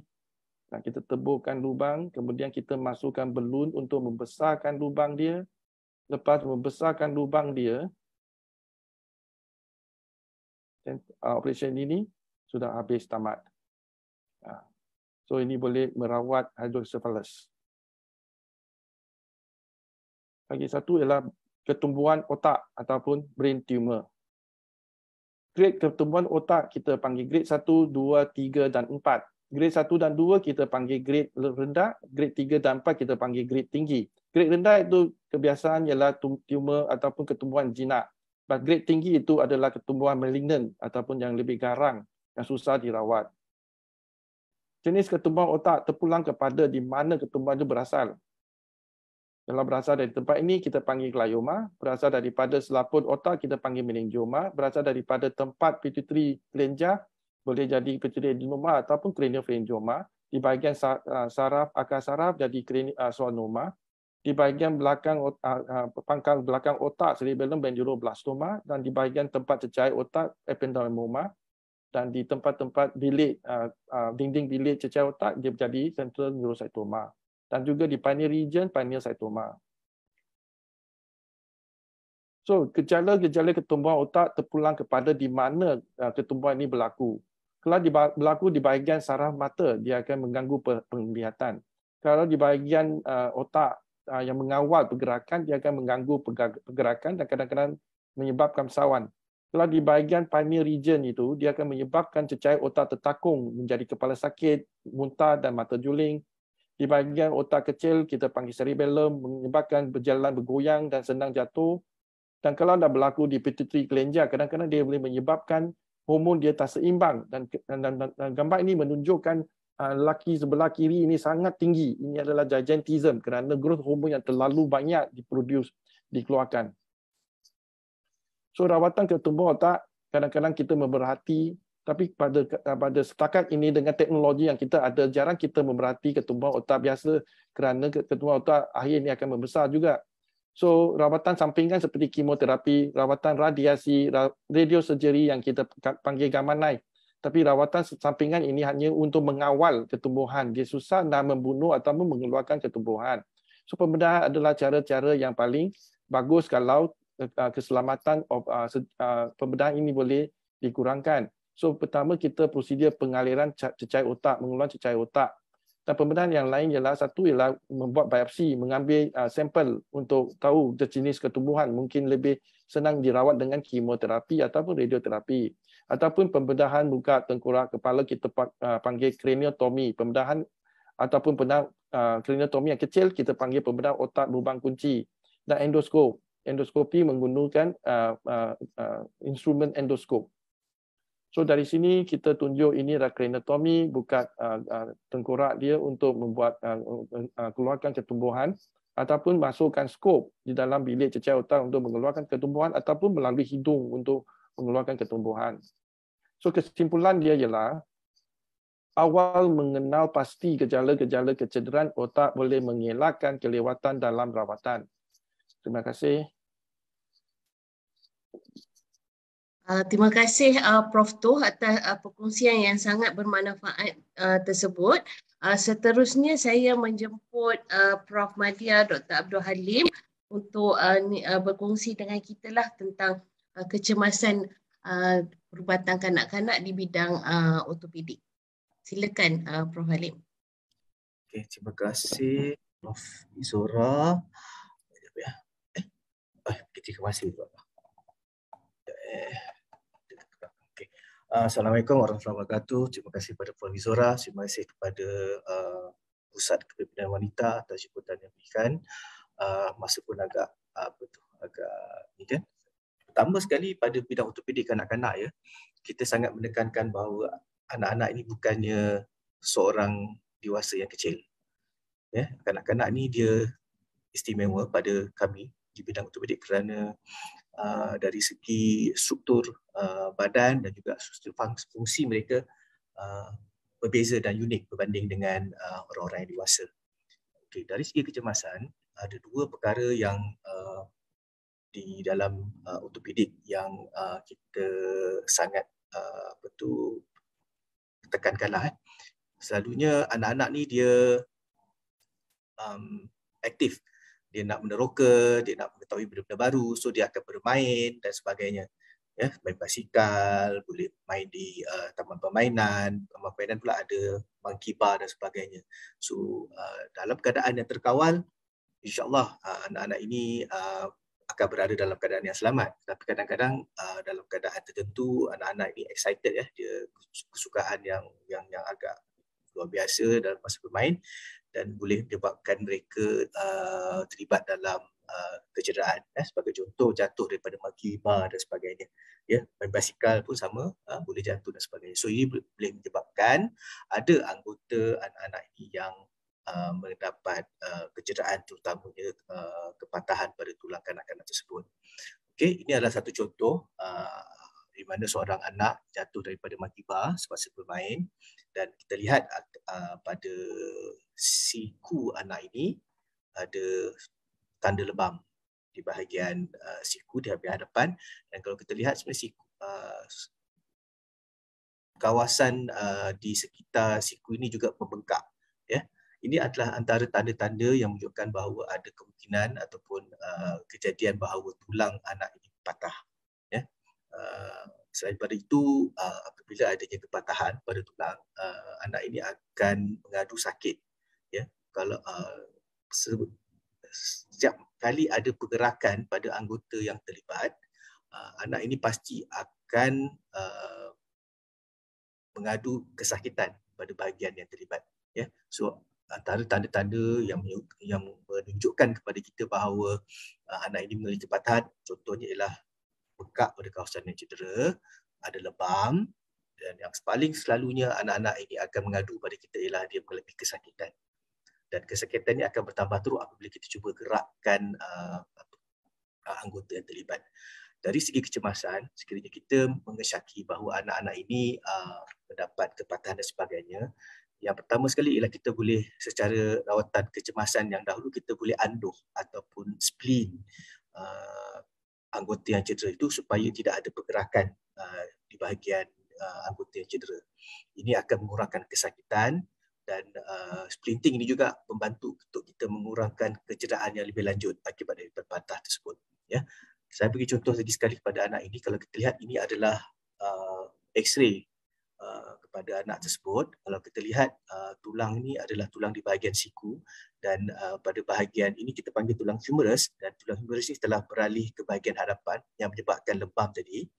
Dan kita tebukan lubang, kemudian kita masukkan belun untuk membesarkan lubang dia. Lepas membesarkan lubang dia, uh, operasi ini sudah habis tamat. So ini boleh merawat hydrocephalus lagi satu ialah ketumbuhan otak ataupun brain tumor. Grade ketumbuhan otak kita panggil grade 1, 2, 3 dan 4. Grade 1 dan 2 kita panggil grade rendah, grade 3 dan 4 kita panggil grade tinggi. Grade rendah itu kebiasaan ialah tumor ataupun ketumbuhan jinak. But grade tinggi itu adalah ketumbuhan malignant ataupun yang lebih garang yang susah dirawat. Jenis ketumbuhan otak terpulang kepada di mana ketumbuhan itu berasal. Kalau berasal dari tempat ini, kita panggil glioma. Berasal daripada selaput otak, kita panggil meningioma. Berasal daripada tempat pituitary kelenjar, boleh jadi pituitary adenoma ataupun craniopharyngioma. Di bahagian ah, saraf, akar saraf, jadi ah, swanoma. Di bahagian belakang, ah, pangkal belakang otak, cerebellum benduroblastoma. Dan di bahagian tempat cecair otak, ependymoma. Dan di tempat-tempat bilik, dinding bilik cecair otak, dia menjadi central neurocytoma dan juga di pineal region pineal cytoma. So, gejala-gejala ketumbuhan otak terpulang kepada di mana uh, ketumbuhan ini berlaku. Kalau berlaku di bahagian saraf mata, dia akan mengganggu penglihatan. Kalau di bahagian uh, otak uh, yang mengawal pergerakan, dia akan mengganggu pergerakan dan kadang-kadang menyebabkan sawan. Kalau di bahagian pineal region itu, dia akan menyebabkan cecair otak tertakung menjadi kepala sakit, muntah dan mata juling. Di bahagian otak kecil, kita panggil cerebellum, menyebabkan berjalan bergoyang dan senang jatuh. Dan kalau dah berlaku di pituitary gland, kadang-kadang dia boleh menyebabkan hormon dia tak seimbang. Dan, dan, dan, dan, dan gambar ini menunjukkan uh, ah, laki sebelah kiri ini sangat tinggi. Ini adalah gigantism kerana growth hormon yang terlalu banyak diproduce, dikeluarkan. So, rawatan ketumbuh otak, kadang-kadang kita memerhati tapi pada eh, pada setakat ini dengan teknologi yang kita ada jarang kita memerhati ketumbuhan otak biasa kerana ketumbuhan otak akhir ini akan membesar juga so rawatan sampingan seperti kemoterapi rawatan radiasi radio surgery yang kita panggil gamma knife tapi rawatan sampingan ini hanya untuk mengawal ketumbuhan dia susah nak membunuh atau mengeluarkan ketumbuhan so pembedahan adalah cara-cara yang paling bagus kalau eh, eh, keselamatan of uh, ah, ah, pembedahan ini boleh dikurangkan So pertama kita prosedur pengaliran cecair otak, mengeluarkan cecair otak. Dan pembenahan yang lain ialah satu ialah membuat biopsi, mengambil uh, sampel untuk tahu jenis ketumbuhan mungkin lebih senang dirawat dengan kemoterapi ataupun radioterapi ataupun pembedahan muka tengkorak kepala kita uh, panggil craniotomy pembedahan ataupun pembedahan craniotomy uh, yang kecil kita panggil pembedahan otak lubang kunci dan endoskop endoskopi menggunakan uh, uh, uh, instrumen endoskop So dari sini kita tunjuk ini adalah krenotomi, buka uh, uh, tengkorak dia untuk membuat uh, uh, keluarkan ketumbuhan ataupun masukkan skop di dalam bilik cecair otak untuk mengeluarkan ketumbuhan ataupun melalui hidung untuk mengeluarkan ketumbuhan. So kesimpulan dia ialah awal mengenal pasti gejala-gejala kecederaan otak boleh mengelakkan kelewatan dalam rawatan. Terima kasih. Uh, terima kasih uh, Prof Toh atas uh, perkongsian yang sangat bermanfaat uh, tersebut. Uh, seterusnya saya menjemput uh, Prof Madia Dr Abdul Halim untuk uh, ni, uh, berkongsi dengan kita lah tentang uh, kecemasan uh, perubatan kanak-kanak di bidang uh, ortopedik. Silakan uh, Prof Halim. Okay, terima kasih Prof Izora. Eh, eh kita masih. Eh. Ah, Assalamualaikum warahmatullahi wabarakatuh. Terima kasih kepada Puan Vizora. Terima kasih kepada uh, Pusat Kepimpinan Wanita atas jemputan yang diberikan. Uh, masa pun agak uh, apa tu, agak ni kan. Pertama sekali pada bidang ortopedi kanak-kanak ya. Kita sangat menekankan bahawa anak-anak ini bukannya seorang dewasa yang kecil. Ya, kanak-kanak ni dia istimewa pada kami di bidang ortopedi kerana Uh, dari segi struktur uh, badan dan juga struktur fungsi mereka uh, berbeza dan unik berbanding dengan uh, orang-orang yang dewasa. Okay, dari segi kecemasan, ada dua perkara yang uh, di dalam uh, ortopedik yang uh, kita sangat uh, tekankan. Eh. Selalunya anak-anak ni dia um, aktif dia nak meneroka, dia nak mengetahui benda-benda baru, so dia akan bermain dan sebagainya. Ya, main basikal, boleh main di uh, taman permainan, taman permainan pula ada monkey bar dan sebagainya. So uh, dalam keadaan yang terkawal, insyaAllah uh, anak-anak ini uh, akan berada dalam keadaan yang selamat. Tapi kadang-kadang uh, dalam keadaan tertentu, anak-anak ini excited ya, dia kesukaan yang yang yang agak luar biasa dalam masa bermain dan boleh menyebabkan mereka uh, terlibat dalam uh, kecederaan eh? sebagai contoh jatuh daripada makiba dan sebagainya ya yeah? basikal pun sama uh, boleh jatuh dan sebagainya so ini boleh menyebabkan ada anggota anak-anak ini yang uh, mendapat uh, kecederaan terutamanya uh, kepatahan pada tulang kanak-kanak tersebut okey ini adalah satu contoh uh, di mana seorang anak jatuh daripada matibah semasa bermain dan kita lihat uh, pada siku anak ini ada tanda lebam di bahagian uh, siku di bahagian hadapan dan kalau kita lihat sebenarnya siku uh, kawasan uh, di sekitar siku ini juga membengkak ya yeah. ini adalah antara tanda-tanda yang menunjukkan bahawa ada kemungkinan ataupun uh, kejadian bahawa tulang anak ini patah Uh, selain daripada itu uh, apabila adanya kepatahan pada tulang uh, anak ini akan mengadu sakit ya kalau uh, setiap kali ada pergerakan pada anggota yang terlibat uh, anak ini pasti akan uh, mengadu kesakitan pada bahagian yang terlibat ya so uh, antara tanda-tanda yang yang menunjukkan kepada kita bahawa uh, anak ini mengalami kepatahan contohnya ialah bengkak pada kawasan yang cedera, ada lebam dan yang paling selalunya anak-anak ini akan mengadu pada kita ialah dia mengalami kesakitan. Dan kesakitan ini akan bertambah teruk apabila kita cuba gerakkan uh, uh anggota yang terlibat. Dari segi kecemasan, sekiranya kita mengesyaki bahawa anak-anak ini uh, mendapat kepatahan dan sebagainya, yang pertama sekali ialah kita boleh secara rawatan kecemasan yang dahulu kita boleh anduh ataupun spleen uh, anggota yang cedera itu supaya hmm. tidak ada pergerakan uh, di bahagian uh, anggota yang cedera. Ini akan mengurangkan kesakitan dan uh, splinting ini juga membantu untuk kita mengurangkan kecederaan yang lebih lanjut akibat dari patah tersebut. Ya. Saya bagi contoh lagi sekali kepada anak ini, kalau kita lihat ini adalah uh, X-ray Uh, kepada anak tersebut. Kalau kita lihat uh, tulang ini adalah tulang di bahagian siku dan uh, pada bahagian ini kita panggil tulang humerus dan tulang humerus ini telah beralih ke bahagian hadapan yang menyebabkan lebam tadi.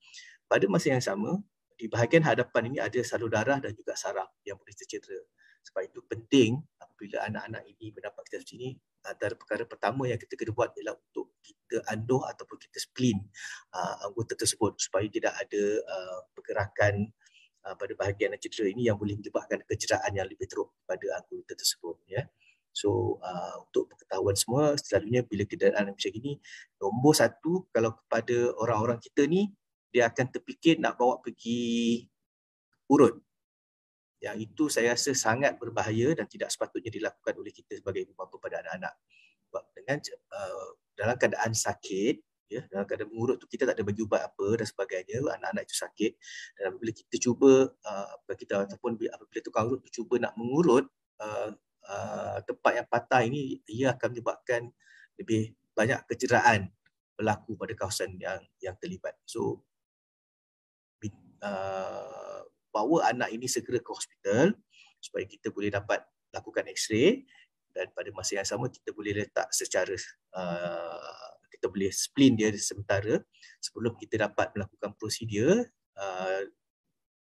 Pada masa yang sama, di bahagian hadapan ini ada salur darah dan juga saraf yang boleh tercedera. Sebab itu penting apabila anak-anak ini mendapat kita seperti ini, antara perkara pertama yang kita kena buat ialah untuk kita anduh ataupun kita spleen uh, anggota tersebut supaya tidak ada uh, pergerakan uh, pada bahagian yang cedera ini yang boleh menyebabkan kecederaan yang lebih teruk pada anggota tersebut ya. So uh, untuk pengetahuan semua selalunya bila kecederaan macam ini nombor satu kalau kepada orang-orang kita ni dia akan terfikir nak bawa pergi urut. Yang itu saya rasa sangat berbahaya dan tidak sepatutnya dilakukan oleh kita sebagai ibu bapa pada anak-anak. dengan uh, dalam keadaan sakit ya dalam keadaan mengurut tu kita tak ada bagi ubat apa dan sebagainya anak-anak itu sakit dan apabila kita cuba uh, kita ataupun apabila tukang urut tu cuba nak mengurut uh, uh, tempat yang patah ini ia akan menyebabkan lebih banyak kecederaan berlaku pada kawasan yang yang terlibat so uh, bawa anak ini segera ke hospital supaya kita boleh dapat lakukan x-ray dan pada masa yang sama kita boleh letak secara uh, kita boleh spleen dia sementara sebelum kita dapat melakukan prosedur uh,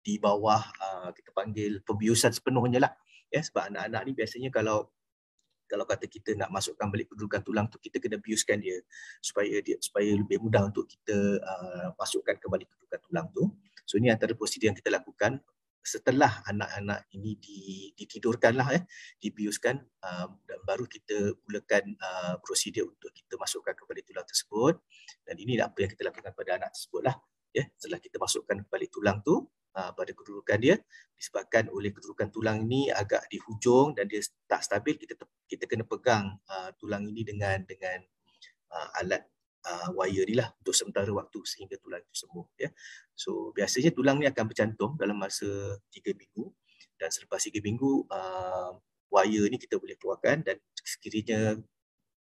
di bawah uh, kita panggil pembiusan sepenuhnya lah ya sebab anak-anak ni biasanya kalau kalau kata kita nak masukkan balik kedudukan tulang tu kita kena biuskan dia supaya dia supaya lebih mudah untuk kita uh, masukkan kembali kedudukan tulang tu so ini antara prosedur yang kita lakukan setelah anak-anak ini ditidurkan lah, eh, dibiuskan uh, dan baru kita mulakan uh, prosedur untuk kita masukkan kembali tulang tersebut dan ini apa yang kita lakukan pada anak tersebut lah. Ya, yeah, setelah kita masukkan kembali tulang tu uh, pada kedudukan dia disebabkan oleh kedudukan tulang ini agak di hujung dan dia tak stabil kita kita kena pegang uh, tulang ini dengan dengan uh, alat uh, wire lah untuk sementara waktu sehingga tulang itu sembuh ya. So biasanya tulang ni akan bercantum dalam masa 3 minggu dan selepas 3 minggu uh, wire ni kita boleh keluarkan dan sekiranya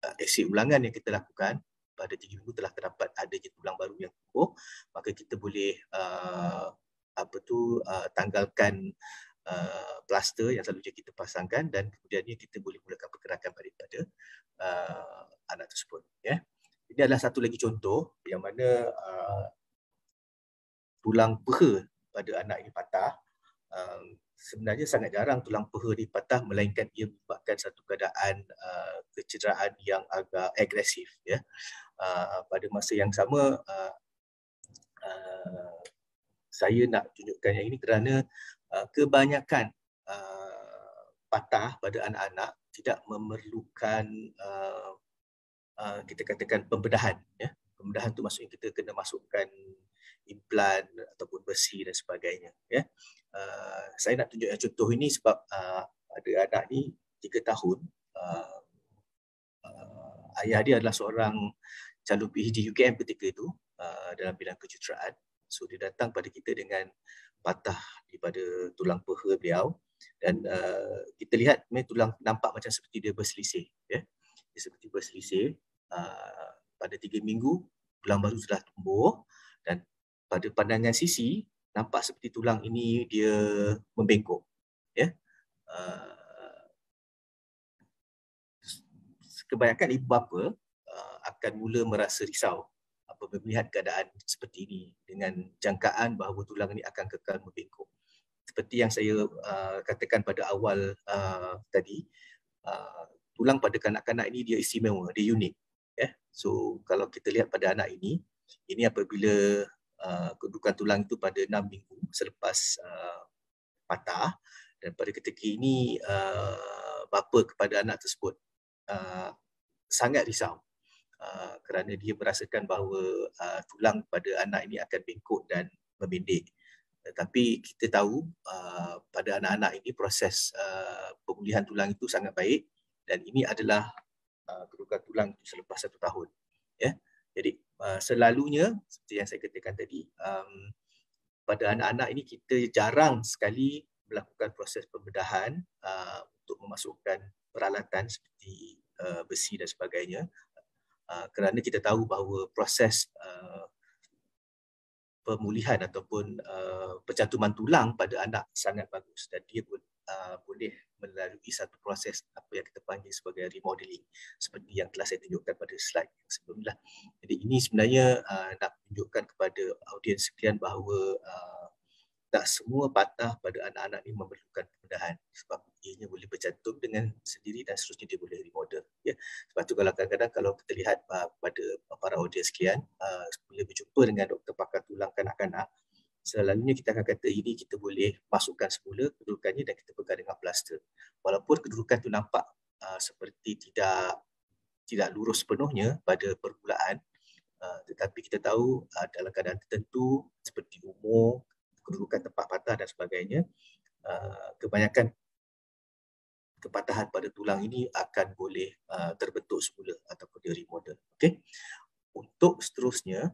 uh, eksit ulangan yang kita lakukan pada 3 minggu telah terdapat adanya tulang baru yang kukuh maka kita boleh uh, apa tu uh, tanggalkan uh, plaster yang selalu kita pasangkan dan kemudiannya kita boleh mulakan pergerakan daripada uh, anak tersebut ya. Yeah. Ini adalah satu lagi contoh yang mana uh, tulang peha pada anak ini patah. Uh, sebenarnya sangat jarang tulang peha ini patah melainkan ia membuatkan satu keadaan uh, kecederaan yang agak agresif. Ya. Uh, pada masa yang sama, uh, uh, saya nak tunjukkan yang ini kerana uh, kebanyakan uh, patah pada anak-anak tidak memerlukan uh, Ah, kita katakan pembedahan ya pembedahan tu maksudnya kita kena masukkan implan ataupun besi dan sebagainya ya uh, saya nak tunjukkan contoh ini sebab uh, ada anak ni 3 tahun uh, uh, ayah dia adalah seorang calon PhD UKM ketika itu uh, dalam bidang kejuruteraan so dia datang pada kita dengan patah daripada tulang peha beliau dan uh, kita lihat tulang nampak macam seperti dia berselisih ya yeah? seperti berselisih Uh, pada tiga minggu tulang baru sudah tumbuh dan pada pandangan sisi nampak seperti tulang ini dia membengkok ya uh, kebanyakan ibu bapa uh, akan mula merasa risau apabila melihat keadaan seperti ini dengan jangkaan bahawa tulang ini akan kekal membengkok seperti yang saya uh, katakan pada awal uh, tadi uh, tulang pada kanak-kanak ini dia istimewa dia unik Yeah. So kalau kita lihat pada anak ini, ini apabila uh, kedudukan tulang itu pada 6 minggu selepas uh, patah dan pada ketika ini uh, bapa kepada anak tersebut uh, sangat risau uh, kerana dia merasakan bahawa uh, tulang pada anak ini akan bengkok dan membendek. Tetapi uh, kita tahu uh, pada anak-anak ini proses uh, pemulihan tulang itu sangat baik dan ini adalah Uh, kerugian tulang selepas satu tahun. Ya, jadi uh, selalunya seperti yang saya katakan tadi um, pada anak-anak ini kita jarang sekali melakukan proses pembedahan uh, untuk memasukkan peralatan seperti besi dan sebagainya kerana kita tahu bahawa proses pemulihan ataupun pencantuman tulang pada anak sangat bagus dan dia Uh, boleh melalui satu proses apa yang kita panggil sebagai remodeling seperti yang telah saya tunjukkan pada slide yang sebelum lah. Jadi ini sebenarnya uh, nak tunjukkan kepada audiens sekalian bahawa uh, tak semua patah pada anak-anak ini memerlukan pembedahan sebab ianya boleh bercantum dengan sendiri dan seterusnya dia boleh remodel. Ya. Sebab tu kalau kadang-kadang kalau kita lihat uh, pada para audiens sekalian uh, bila berjumpa dengan doktor pakar tulang kanak-kanak selalunya kita akan kata ini kita boleh masukkan semula kedudukannya dan kita pegang dengan plaster. Walaupun kedudukan itu nampak uh, seperti tidak tidak lurus sepenuhnya pada permulaan, uh, tetapi kita tahu uh, dalam keadaan tertentu seperti umur, kedudukan tempat patah dan sebagainya, uh, kebanyakan kepatahan pada tulang ini akan boleh uh, terbentuk semula ataupun di remodel. Okay? Untuk seterusnya,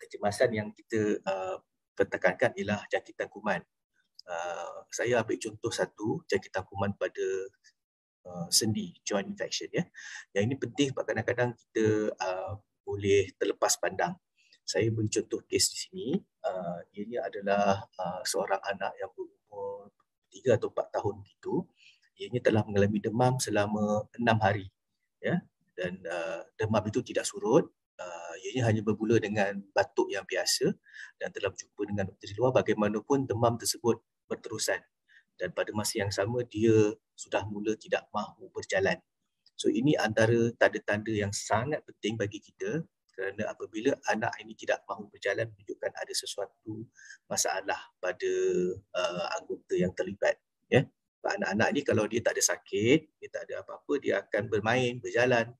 kecemasan yang kita uh, tertekankan ialah jangkitan kuman. Uh, saya ambil contoh satu jangkitan kuman pada uh, sendi joint infection ya. Yang ini penting sebab kadang-kadang kita uh, boleh terlepas pandang. Saya beri contoh kes di sini. Uh, ianya adalah uh, seorang anak yang berumur 3 atau 4 tahun gitu. Ianya telah mengalami demam selama 6 hari ya dan uh, demam itu tidak surut Ah, ianya hanya bermula dengan batuk yang biasa dan telah berjumpa dengan doktor di luar bagaimanapun demam tersebut berterusan dan pada masa yang sama dia sudah mula tidak mahu berjalan. So ini antara tanda-tanda yang sangat penting bagi kita kerana apabila anak ini tidak mahu berjalan menunjukkan ada sesuatu masalah pada uh, anggota yang terlibat ya. Anak-anak ini kalau dia tak ada sakit, dia tak ada apa-apa, dia akan bermain, berjalan,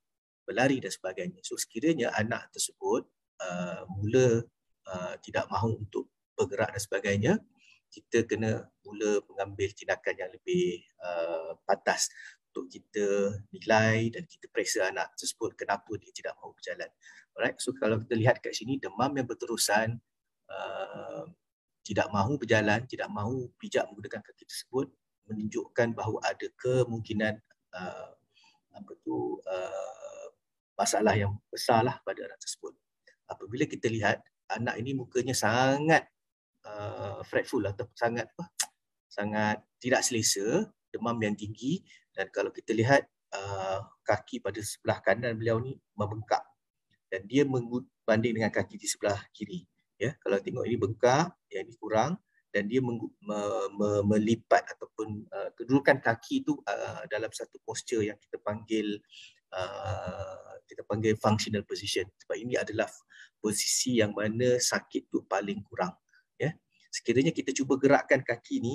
berlari dan sebagainya. So sekiranya anak tersebut uh, mula uh, tidak mahu untuk bergerak dan sebagainya, kita kena mula mengambil tindakan yang lebih uh, patas untuk kita nilai dan kita periksa anak tersebut kenapa dia tidak mahu berjalan. Alright, so kalau kita lihat kat sini demam yang berterusan uh, tidak mahu berjalan, tidak mahu pijak menggunakan kaki tersebut menunjukkan bahawa ada kemungkinan uh, apa tu uh, masalah yang besarlah pada anak tersebut. Apabila kita lihat anak ini mukanya sangat uh, fretful atau sangat apa? sangat tidak selesa, demam yang tinggi dan kalau kita lihat uh, kaki pada sebelah kanan beliau ni membengkak dan dia mengut banding dengan kaki di sebelah kiri. Ya, kalau tengok ini bengkak, yang ini kurang dan dia me, me, melipat ataupun uh, kedudukan kaki itu uh, dalam satu posture yang kita panggil uh, kita panggil functional position sebab ini adalah posisi yang mana sakit tu paling kurang ya sekiranya kita cuba gerakkan kaki ni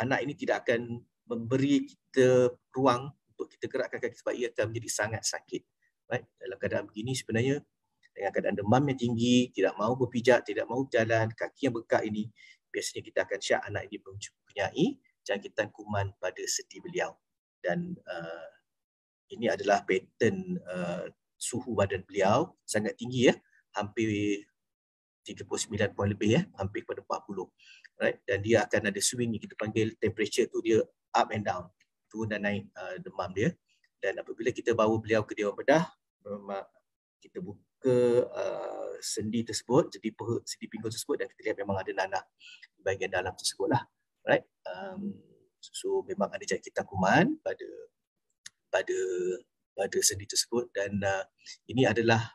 anak ini tidak akan memberi kita ruang untuk kita gerakkan kaki sebab ia akan menjadi sangat sakit right dalam keadaan begini sebenarnya dengan keadaan demam yang tinggi tidak mahu berpijak tidak mahu jalan kaki yang bengkak ini biasanya kita akan syak anak ini mempunyai jangkitan kuman pada seti beliau dan uh, ini adalah pattern uh, suhu badan beliau sangat tinggi ya hampir 39 poin lebih ya hampir kepada 40 right dan dia akan ada swing ni kita panggil temperature tu dia up and down turun dan naik uh, demam dia dan apabila kita bawa beliau ke dewan bedah uh, kita buka uh, sendi tersebut jadi perut sendi pinggul tersebut dan kita lihat memang ada nanah di bahagian dalam tersebutlah right um, so memang ada jangkitan kuman pada pada pada sendi tersebut dan uh, ini adalah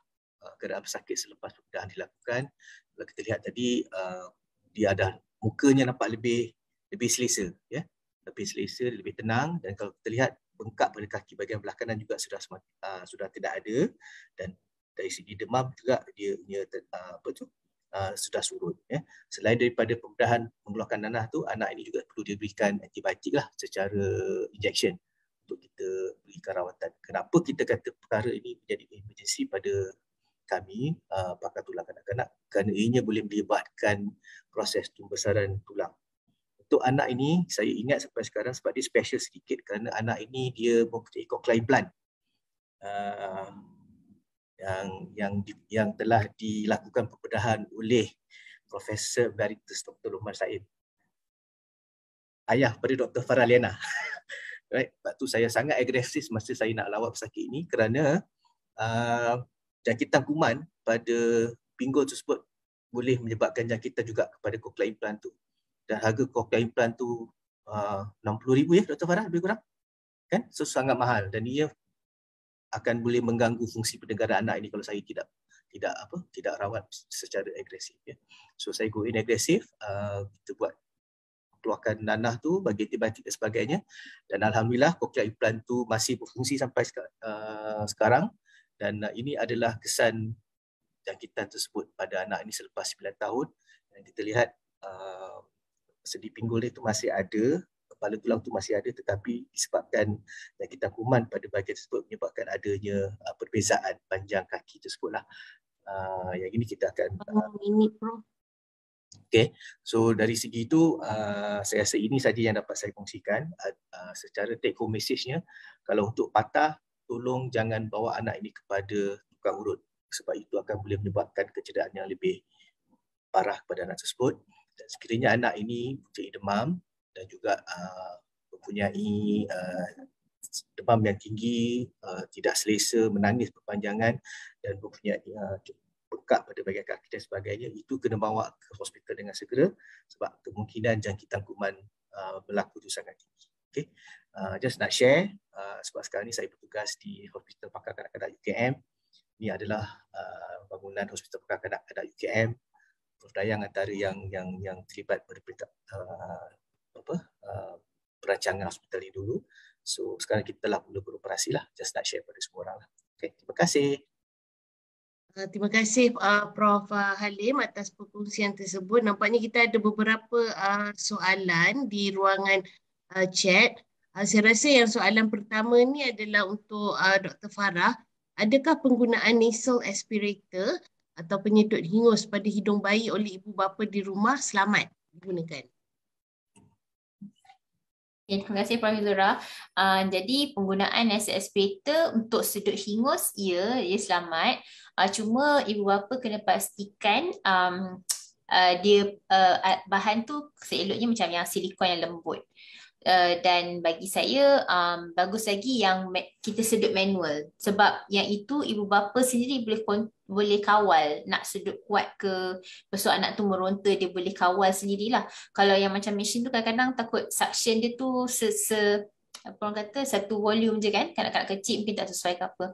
uh, keadaan pesakit selepas perbedaan dilakukan kalau kita lihat tadi uh, dia ada mukanya nampak lebih lebih selesa ya yeah? lebih selesa lebih tenang dan kalau kita lihat bengkak pada kaki bahagian belah kanan juga sudah uh, sudah tidak ada dan dari segi demam juga dia punya uh, apa tu uh, sudah surut ya selain daripada pembedahan mengeluarkan nanah tu anak ini juga perlu diberikan antibiotik lah secara injection untuk kita berikan rawatan. Kenapa kita kata perkara ini menjadi emergency pada kami uh, ah, pakar tulang kanak-kanak kerana ianya boleh melibatkan proses pembesaran tulang. Untuk anak ini, saya ingat sampai sekarang sebab dia special sedikit kerana anak ini dia mempunyai cochlear implant uh, yang, yang, yang telah dilakukan pembedahan oleh Profesor Baritus Dr. Umar Said. Ayah pada Dr. Farah Liana. Right? Sebab tu saya sangat agresif masa saya nak lawat pesakit ini kerana uh, jangkitan kuman pada pinggul tersebut boleh menyebabkan jangkitan juga kepada cochlear implant tu. Dan harga cochlear implant tu uh, RM60,000 ya Dr. Farah lebih kurang. Kan? So sangat mahal dan ia akan boleh mengganggu fungsi pendengaran anak ini kalau saya tidak tidak apa tidak rawat secara agresif ya. So saya go in agresif uh, kita buat keluarkan nanah tu bagi antibiotik dan sebagainya dan alhamdulillah cochlear implant tu masih berfungsi sampai uh, sekarang dan uh, ini adalah kesan jangkitan tersebut pada anak ini selepas 9 tahun dan kita lihat uh, sedi pinggul dia tu masih ada kepala tulang tu masih ada tetapi disebabkan jangkitan kuman pada bahagian tersebut menyebabkan adanya uh, perbezaan panjang kaki tersebutlah uh, yang ini kita akan uh, Okay. So dari segi itu uh, saya rasa ini saja yang dapat saya kongsikan uh, uh, secara take home message-nya. Kalau untuk patah, tolong jangan bawa anak ini kepada tukang urut sebab itu akan boleh menyebabkan kecederaan yang lebih parah kepada anak tersebut. Dan sekiranya anak ini mempunyai demam dan juga uh, mempunyai uh, demam yang tinggi, uh, tidak selesa, menangis berpanjangan dan mempunyai uh, membengkak pada bahagian kaki dan sebagainya itu kena bawa ke hospital dengan segera sebab kemungkinan jangkitan kuman uh, berlaku tu sangat tinggi. Okay. Uh, just nak share uh, sebab sekarang ni saya bertugas di Hospital Pakar Kanak-Kanak UKM. Ini adalah uh, bangunan Hospital Pakar Kanak-Kanak UKM. Prof. Dayang antara yang yang yang terlibat berperita uh, apa uh, perancangan hospital ini dulu. So sekarang kita telah mula beroperasi lah. Just nak share pada semua orang lah. Okay. Terima kasih. Uh, terima kasih uh, Prof uh, Halim atas perkongsian tersebut. Nampaknya kita ada beberapa uh, soalan di ruangan uh, chat. Uh, saya rasa yang soalan pertama ni adalah untuk uh, Dr Farah. Adakah penggunaan nasal aspirator atau penyedut hingus pada hidung bayi oleh ibu bapa di rumah selamat digunakan? Okay, terima kasih Puan Zura. Uh, ah, jadi penggunaan nasi aspirator untuk sedut hingus, ya, ia selamat. Uh, cuma ibu bapa kena pastikan um, uh, dia uh, bahan tu seeloknya macam yang silikon yang lembut. Uh, Uh, dan bagi saya um, bagus lagi yang kita sedut manual sebab yang itu ibu bapa sendiri boleh boleh kawal nak sedut kuat ke besok anak tu meronta dia boleh kawal sendirilah kalau yang macam mesin tu kadang-kadang takut suction dia tu se se apa orang kata satu volume je kan kanak-kanak kecil mungkin tak sesuai ke apa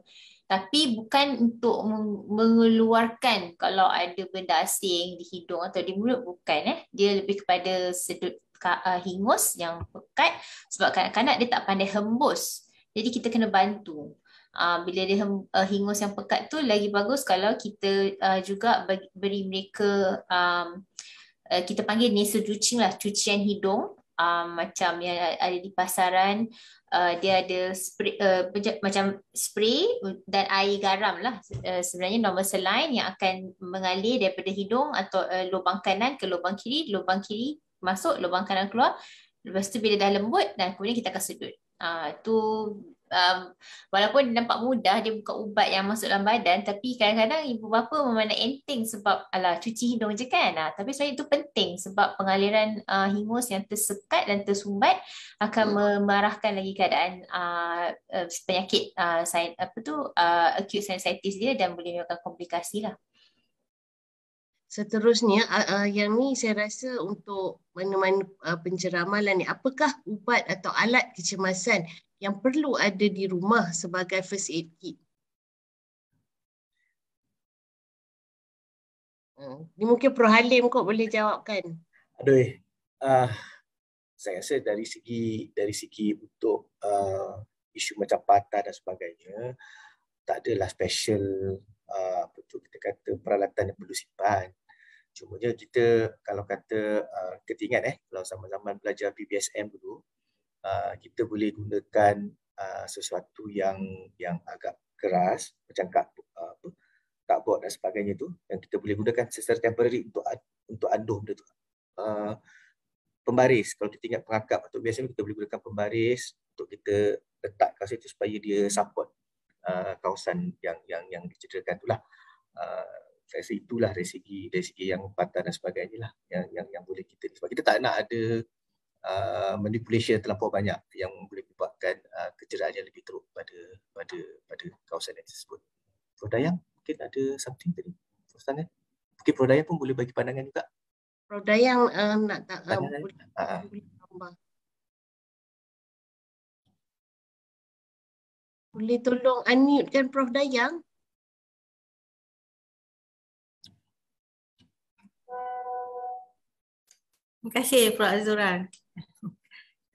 tapi bukan untuk mengeluarkan kalau ada benda asing di hidung atau di mulut bukan eh dia lebih kepada sedut Uh, hingus yang pekat sebab kanak-kanak dia tak pandai hembus. Jadi kita kena bantu. Ah, bila dia uh, hingus yang pekat tu lagi bagus kalau kita uh, juga beri mereka um, kita panggil nasal cucing lah, cucian hidung. Um, macam yang ada di pasaran uh, dia ada spray uh, macam spray dan air garam lah uh, sebenarnya normal saline yang akan mengalir daripada hidung atau uh, lubang kanan ke lubang kiri lubang kiri masuk lubang kanan keluar lepas tu bila dah lembut dan kemudian kita akan sedut ah tu um, walaupun nampak mudah dia buka ubat yang masuk dalam badan tapi kadang-kadang ibu bapa memandang enteng sebab ala cuci hidung je kan uh, tapi sebenarnya itu penting sebab pengaliran uh, ah, hingus yang tersekat dan tersumbat akan hmm. memarahkan lagi keadaan uh, uh, penyakit uh, sin- apa tu uh, acute sinusitis dia dan boleh menyebabkan komplikasi lah seterusnya uh, uh, yang ni saya rasa untuk mana-mana uh, penceramah lah ni apakah ubat atau alat kecemasan yang perlu ada di rumah sebagai first aid kit Hmm. Ini mungkin Prof. Halim kot boleh jawabkan. Aduh, uh, saya rasa dari segi dari segi untuk uh, isu macam patah dan sebagainya, tak adalah special uh, apa tu kita kata peralatan yang perlu simpan. Cuma je kita kalau kata uh, kita ingat eh kalau zaman-zaman belajar PBSM dulu uh, kita boleh gunakan uh, sesuatu yang yang agak keras macam kat uh, apa tak buat dan sebagainya tu yang kita boleh gunakan secara temporary untuk untuk aduh benda tu. Uh, pembaris kalau kita ingat pengakap atau biasanya kita boleh gunakan pembaris untuk kita letak kat situ supaya dia support uh, kawasan yang yang yang dicederakan itulah. Uh, saya rasa itulah dari segi dari segi yang patah dan sebagainya lah yang yang yang boleh kita sebab kita tak nak ada uh, manipulation terlalu banyak yang boleh menyebabkan uh, kecederaan yang lebih teruk pada pada pada kawasan yang tersebut. Prof Dayang mungkin ada something tadi. Prof Tan eh? Mungkin Prof Dayang pun boleh bagi pandangan juga. Prof Dayang uh, nak tak uh, ah, ah. boleh tambah. Boleh tolong unmute kan Prof Dayang? Terima kasih Prof Azura.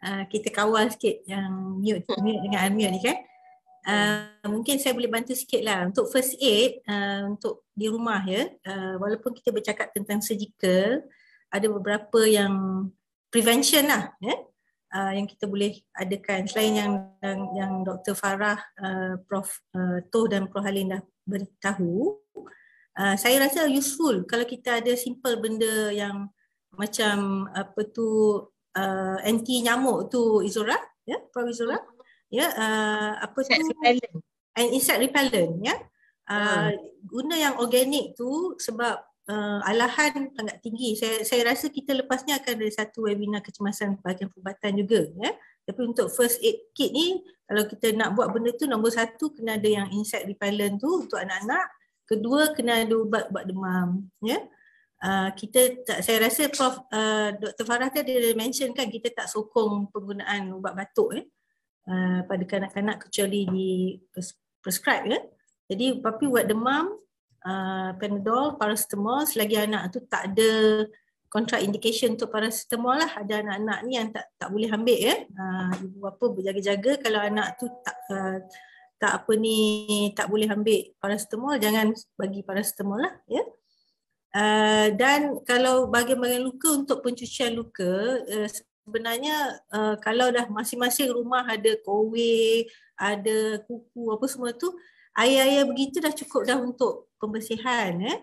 Uh, kita kawal sikit yang mute, mute dengan unmute ni kan. Uh, mungkin saya boleh bantu sikit lah untuk first aid uh, untuk di rumah ya. Uh, walaupun kita bercakap tentang surgical, ada beberapa yang prevention lah ya. Uh, yang kita boleh adakan selain yang yang, yang Dr. Farah, uh, Prof. Uh, Toh dan Prof. Halin dah beritahu, uh, saya rasa useful kalau kita ada simple benda yang macam apa tu uh, anti nyamuk tu Izora ya yeah, Prof Izora ya yeah, uh, apa insect tu repellent. And insect repellent ya yeah. uh, hmm. guna yang organik tu sebab uh, alahan sangat tinggi saya saya rasa kita lepasnya akan ada satu webinar kecemasan bahagian perubatan juga ya yeah. tapi untuk first aid kit ni kalau kita nak buat benda tu nombor satu kena ada yang insect repellent tu untuk anak-anak kedua kena ada ubat buat demam ya yeah uh, kita tak, saya rasa Prof uh, ah, Dr Farah tadi dia mention kan kita tak sokong penggunaan ubat batuk eh uh, pada kanak-kanak kecuali di prescribe ya. Jadi tapi buat demam uh, Panadol, paracetamol selagi anak tu tak ada kontraindikasi untuk paracetamol lah ada anak-anak ni yang tak tak boleh ambil ya. Uh, ibu bapa berjaga-jaga kalau anak tu tak uh, tak apa ni tak boleh ambil paracetamol jangan bagi paracetamol lah ya. Yeah? Uh, dan kalau bahagian-bahagian luka untuk pencucian luka uh, sebenarnya uh, kalau dah masing-masing rumah ada kowe, ada kuku apa semua tu air-air begitu dah cukup dah untuk pembersihan eh.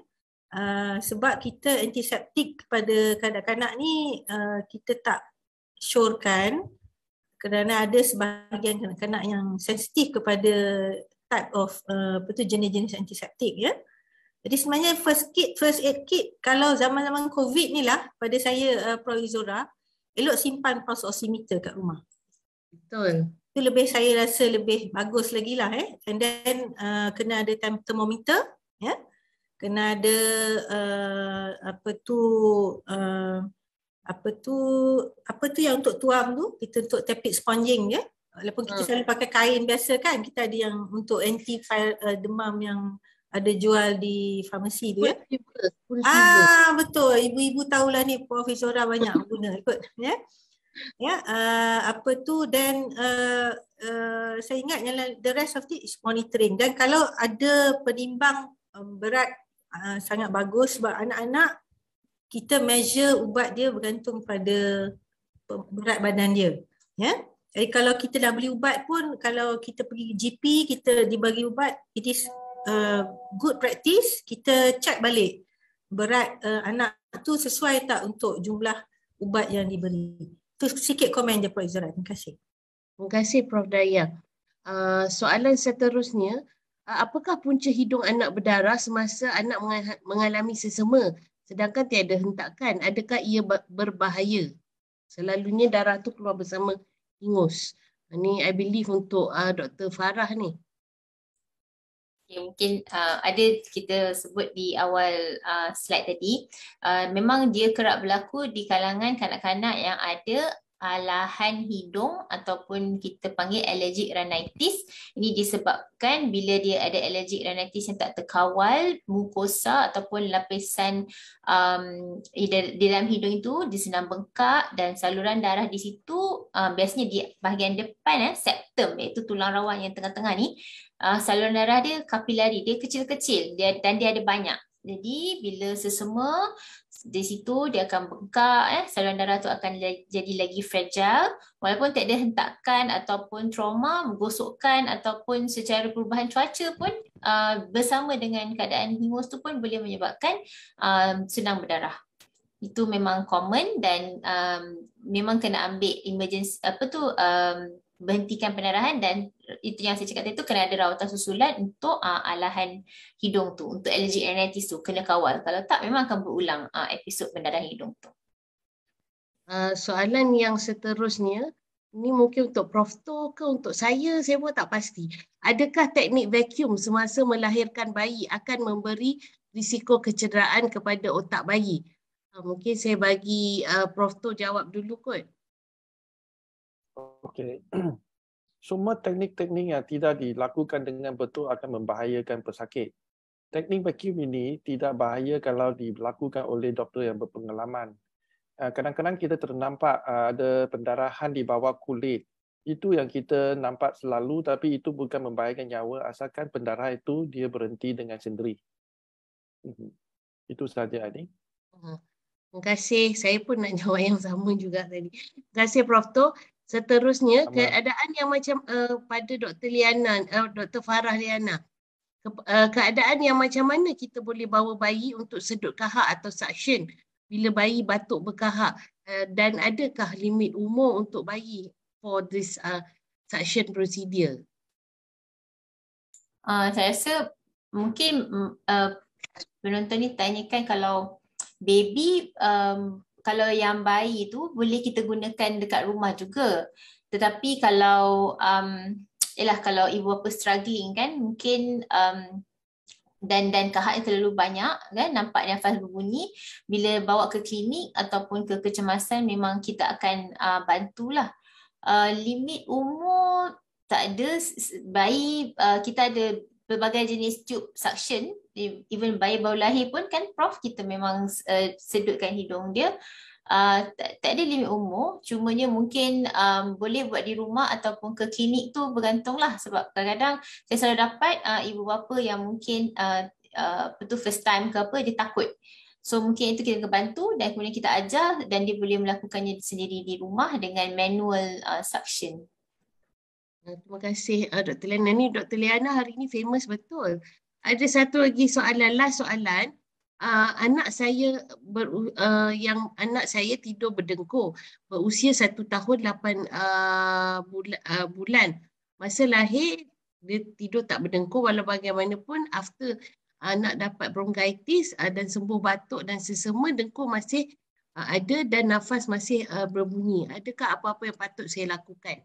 Uh, sebab kita antiseptik kepada kanak-kanak ni uh, kita tak syorkan kerana ada sebahagian kanak-kanak yang sensitif kepada type of uh, jenis-jenis antiseptik ya. Yeah. Jadi sebenarnya first kit, first aid kit kalau zaman-zaman COVID ni lah pada saya uh, Pro elok simpan pulse oximeter kat rumah. Betul. Itu lebih saya rasa lebih bagus lagi lah eh. And then uh, kena ada thermometer, ya. Kena ada uh, apa tu uh, apa tu apa tu yang untuk tuam tu kita untuk tepit sponging ya walaupun kita hmm. selalu pakai kain biasa kan kita ada yang untuk anti uh, demam yang ada jual di farmasi tu ya. Ah betul ibu-ibu tahulah ni Prof Isora banyak guna kot ya. Ya uh, apa tu dan uh, uh, saya ingat yang the rest of it is monitoring dan kalau ada penimbang um, berat uh, sangat bagus sebab anak-anak kita measure ubat dia bergantung pada berat badan dia ya. Jadi kalau kita dah beli ubat pun kalau kita pergi GP kita dibagi ubat it is uh, good practice kita check balik berat uh, anak tu sesuai tak untuk jumlah ubat yang diberi. Tu sikit komen je Prof Izrat. Terima kasih. Terima kasih Prof Daya. Uh, soalan seterusnya, uh, apakah punca hidung anak berdarah semasa anak mengalami sesema sedangkan tiada hentakan? Adakah ia berbahaya? Selalunya darah tu keluar bersama ingus. Ini uh, I believe untuk uh, Dr. Farah ni. Okay, mungkin uh, ada kita sebut di awal uh, slide tadi uh, memang dia kerap berlaku di kalangan kanak-kanak yang ada alahan hidung ataupun kita panggil allergic rhinitis. Ini disebabkan bila dia ada allergic rhinitis yang tak terkawal, mukosa ataupun lapisan um, di dalam hidung itu disenam bengkak dan saluran darah di situ um, biasanya di bahagian depan eh, septum iaitu tulang rawan yang tengah-tengah ni, uh, saluran darah dia kapilari, dia kecil-kecil dan dia ada banyak. Jadi bila sesama di situ dia akan bengkak eh saluran darah tu akan jadi lagi fragile walaupun tak ada hentakan ataupun trauma menggosokkan ataupun secara perubahan cuaca pun uh, bersama dengan keadaan hingus tu pun boleh menyebabkan um, senang berdarah itu memang common dan um, memang kena ambil emergency apa tu um, berhentikan pendarahan dan itu yang saya cakap tadi tu kena ada rawatan susulan untuk uh, alahan hidung tu untuk allergic rhinitis tu kena kawal kalau tak memang akan berulang uh, episod pendarahan hidung tu. Uh, soalan yang seterusnya ni mungkin untuk Prof To ke untuk saya saya pun tak pasti. Adakah teknik vacuum semasa melahirkan bayi akan memberi risiko kecederaan kepada otak bayi? Uh, mungkin saya bagi uh, Prof To jawab dulu kot. Okey. Semua teknik-teknik yang tidak dilakukan dengan betul akan membahayakan pesakit. Teknik vacuum ini tidak bahaya kalau dilakukan oleh doktor yang berpengalaman. Ah, kadang-kadang kita ternampak ah, ada pendarahan di bawah kulit. Itu yang kita nampak selalu tapi itu bukan membahayakan nyawa asalkan pendarahan itu dia berhenti dengan sendiri. Mhm. Itu saja Adi. Ah, terima kasih. Saya pun nak jawab yang sama juga tadi. Terima kasih, Prof. Toh seterusnya Amin. keadaan yang macam uh, pada Dr. Liana uh, eh, Dr. Farah Liana uh, keadaan yang macam mana kita boleh bawa bayi untuk sedut kahak atau suction bila bayi batuk berkahak uh, dan adakah limit umur untuk bayi for this uh, suction procedure uh, saya rasa mungkin uh, penonton ni tanyakan kalau baby um, kalau yang bayi tu boleh kita gunakan dekat rumah juga. Tetapi kalau um ialah kalau ibu bapa struggling kan mungkin um dan dan kahatnya terlalu banyak kan nampak nafas berbunyi bila bawa ke klinik ataupun ke kecemasan memang kita akan uh, bantulah. Uh, limit umur tak ada bayi uh, kita ada pelbagai jenis tube suction even bayi baru lahir pun kan prof kita memang uh, sedutkan hidung dia uh, tak, tak ada limit umur cumanya mungkin um, boleh buat di rumah ataupun ke klinik tu bergantunglah sebab kadang-kadang saya selalu dapat uh, ibu bapa yang mungkin uh, uh, tu first time ke apa dia takut So mungkin itu kita bantu dan kemudian kita ajar dan dia boleh melakukannya sendiri di rumah dengan manual uh, suction. Terima kasih uh, Dr. Liana. Ini Dr. Liana hari ini famous betul ada satu lagi soalan last soalan uh, anak saya ber, uh, yang anak saya tidur berdengkur berusia satu tahun lapan uh, bula, uh, bulan masa lahir dia tidur tak berdengkur walau bagaimanapun after anak uh, dapat bronchitis uh, dan sembuh batuk dan sesama dengkur masih uh, ada dan nafas masih uh, berbunyi adakah apa-apa yang patut saya lakukan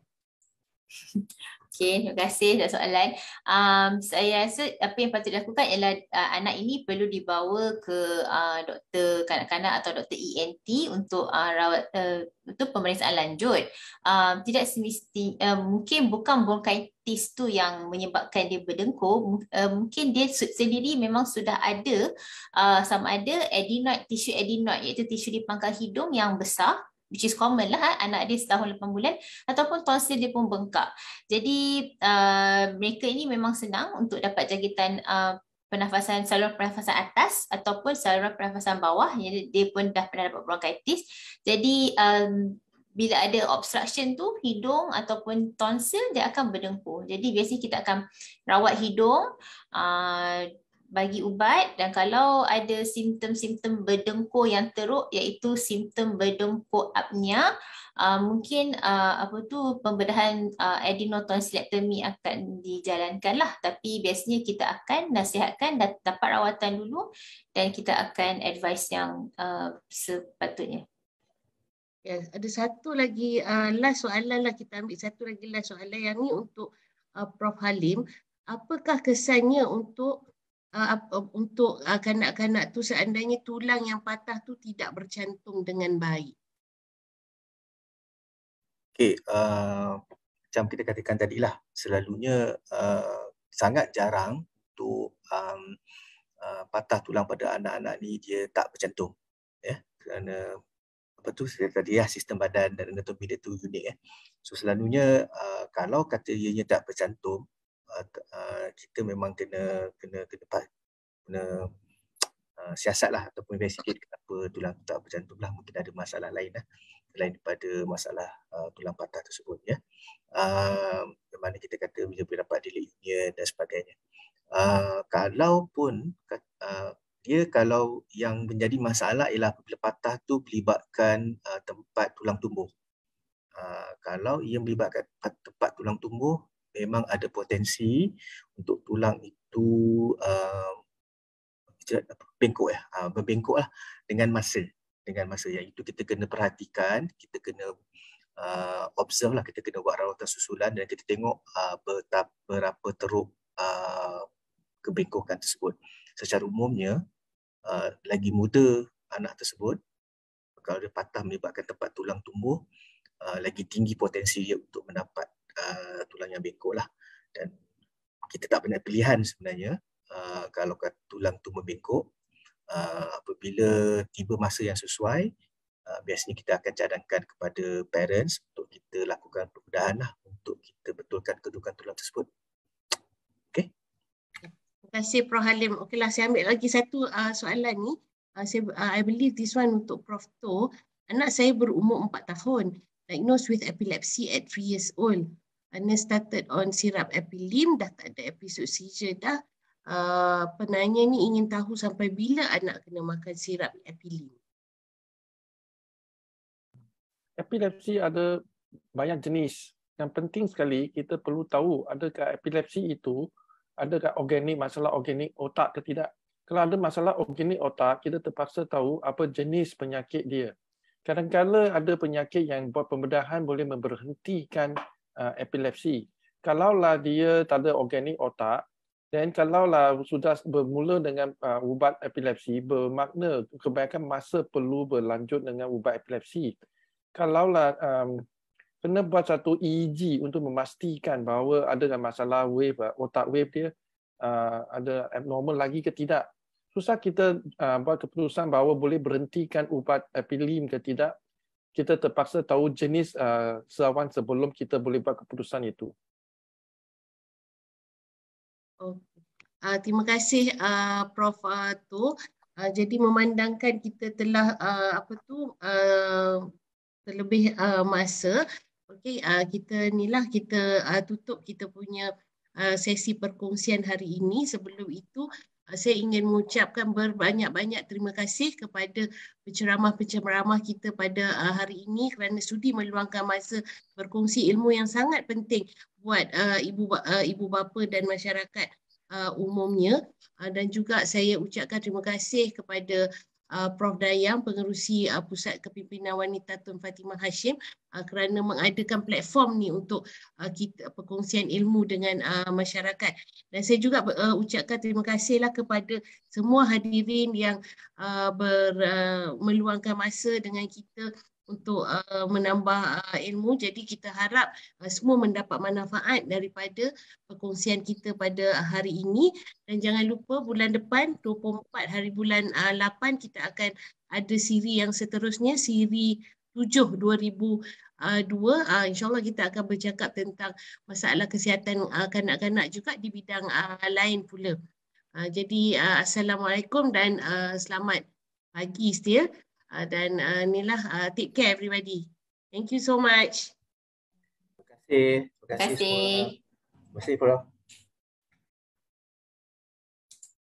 Okay, terima kasih dah soalan. Um, saya rasa apa yang patut dilakukan ialah uh, anak ini perlu dibawa ke uh, doktor kanak-kanak atau doktor ENT untuk uh, rawat uh, untuk pemeriksaan lanjut. Um, tidak semesti, uh, mungkin bukan bronkitis tu yang menyebabkan dia berdengkur. Uh, mungkin dia sendiri memang sudah ada uh, sama ada adenoid, tisu adenoid iaitu tisu di pangkal hidung yang besar which is common lah eh, anak dia setahun 8 bulan ataupun tonsil dia pun bengkak. Jadi uh, mereka ini memang senang untuk dapat jangkitan uh, pernafasan saluran pernafasan atas ataupun saluran pernafasan bawah Jadi dia pun dah pernah dapat bronkitis. Jadi um, bila ada obstruction tu hidung ataupun tonsil dia akan berdengkur. Jadi biasanya kita akan rawat hidung uh, bagi ubat dan kalau ada simptom-simptom berdengkur yang teruk iaitu simptom berdengkur apnea uh, mungkin uh, apa tu pembedahan uh, adenotonsillectomy akan dijalankan lah tapi biasanya kita akan nasihatkan dan dapat rawatan dulu dan kita akan advice yang uh, sepatutnya. Yes, ada satu lagi uh, last soalan lah kita ambil satu lagi last soalan yang ni untuk uh, Prof Halim apakah kesannya untuk Ah, untuk uh, kanak-kanak tu seandainya tulang yang patah tu tidak bercantum dengan baik. Okey, uh, macam kita katakan tadi lah, selalunya uh, sangat jarang tu um, uh, patah tulang pada anak-anak ni dia tak bercantum. Ya, yeah? kerana apa tu saya tadi ya sistem badan dan anatomi dia tu unik eh. So selalunya uh, kalau kata ianya tak bercantum, Ah, ah, kita memang kena kena kena kena, kena ah, siasat lah ataupun investigate kenapa tulang tak berjantung mungkin ada masalah lain lah selain daripada masalah uh, tulang patah tersebut ya. Uh, mana kita kata bila boleh dapat delay union dan sebagainya. Uh, kalau pun uh, dia kalau yang menjadi masalah ialah bila patah tu melibatkan uh, tempat tulang tumbuh. Uh, kalau ia melibatkan tempat tulang tumbuh memang ada potensi untuk tulang itu uh, bengkok ya, uh, berbengkok lah dengan masa. Dengan masa yang itu kita kena perhatikan, kita kena uh, observe lah, kita kena buat rawatan susulan dan kita tengok uh, betapa, berapa teruk uh, kebengkokan tersebut. Secara umumnya, uh, lagi muda anak tersebut, kalau dia patah melibatkan tempat tulang tumbuh, uh, lagi tinggi potensi dia untuk mendapat Uh, tulang yang bengkok lah dan kita tak banyak pilihan sebenarnya uh, kalau tulang tu membengkok uh, apabila tiba masa yang sesuai uh, biasanya kita akan cadangkan kepada parents untuk kita lakukan perbedahan lah untuk kita betulkan kedudukan tulang tersebut okay terima kasih Prof Halim okeylah saya ambil lagi satu uh, soalan ni uh, saya uh, I believe this one untuk Prof To anak saya berumur 4 tahun diagnosed with epilepsy at 3 years old Ana started on sirap epilim, dah tak ada episod seizure dah. Uh, penanya ni ingin tahu sampai bila anak kena makan sirap epilim. Epilepsi ada banyak jenis. Yang penting sekali kita perlu tahu adakah epilepsi itu ada ke organik masalah organik otak ke tidak. Kalau ada masalah organik otak, kita terpaksa tahu apa jenis penyakit dia. Kadang-kadang ada penyakit yang buat pembedahan boleh memberhentikan Uh, epilepsi. Kalaulah dia tak ada organik otak, dan kalaulah sudah bermula dengan uh, ubat epilepsi, bermakna kebanyakan masa perlu berlanjut dengan ubat epilepsi. Kalaulah um, kena buat satu EEG untuk memastikan bahawa ada masalah wave uh, otak wave dia uh, ada abnormal lagi ke tidak. Susah kita uh, buat keputusan bahawa boleh berhentikan ubat epilim ke tidak kita terpaksa tahu jenis uh, serawan sebelum kita boleh buat keputusan itu. Oh. Uh, terima kasih uh, Prof uh, Tu. Uh, jadi memandangkan kita telah uh, apa tu uh, terlebih uh, masa, okey uh, kita inilah kita uh, tutup kita punya uh, sesi perkongsian hari ini. Sebelum itu, saya ingin mengucapkan berbanyak-banyak terima kasih kepada penceramah-penceramah kita pada uh, hari ini kerana sudi meluangkan masa berkongsi ilmu yang sangat penting buat uh, ibu uh, ibu bapa dan masyarakat umumnya dan juga saya ucapkan terima kasih kepada uh, Prof Dayang pengerusi uh, Pusat Kepimpinan Wanita Tun Fatimah Hashim uh, kerana mengadakan platform ni untuk uh, kita perkongsian ilmu dengan uh, masyarakat. Dan saya juga uh, ucapkan terima kasihlah kepada semua hadirin yang uh, ber, uh, meluangkan masa dengan kita untuk uh, menambah uh, ilmu jadi kita harap uh, semua mendapat manfaat daripada perkongsian kita pada hari ini dan jangan lupa bulan depan 24 hari bulan uh, 8 kita akan ada siri yang seterusnya siri 7 2002 uh, uh, insyaallah kita akan bercakap tentang masalah kesihatan uh, kanak-kanak juga di bidang uh, lain pula uh, jadi uh, assalamualaikum dan uh, selamat pagi setia uh, dan uh, lah, uh, take care everybody. Thank you so much. Terima kasih. Terima kasih. Terima kasih. Terima kasih.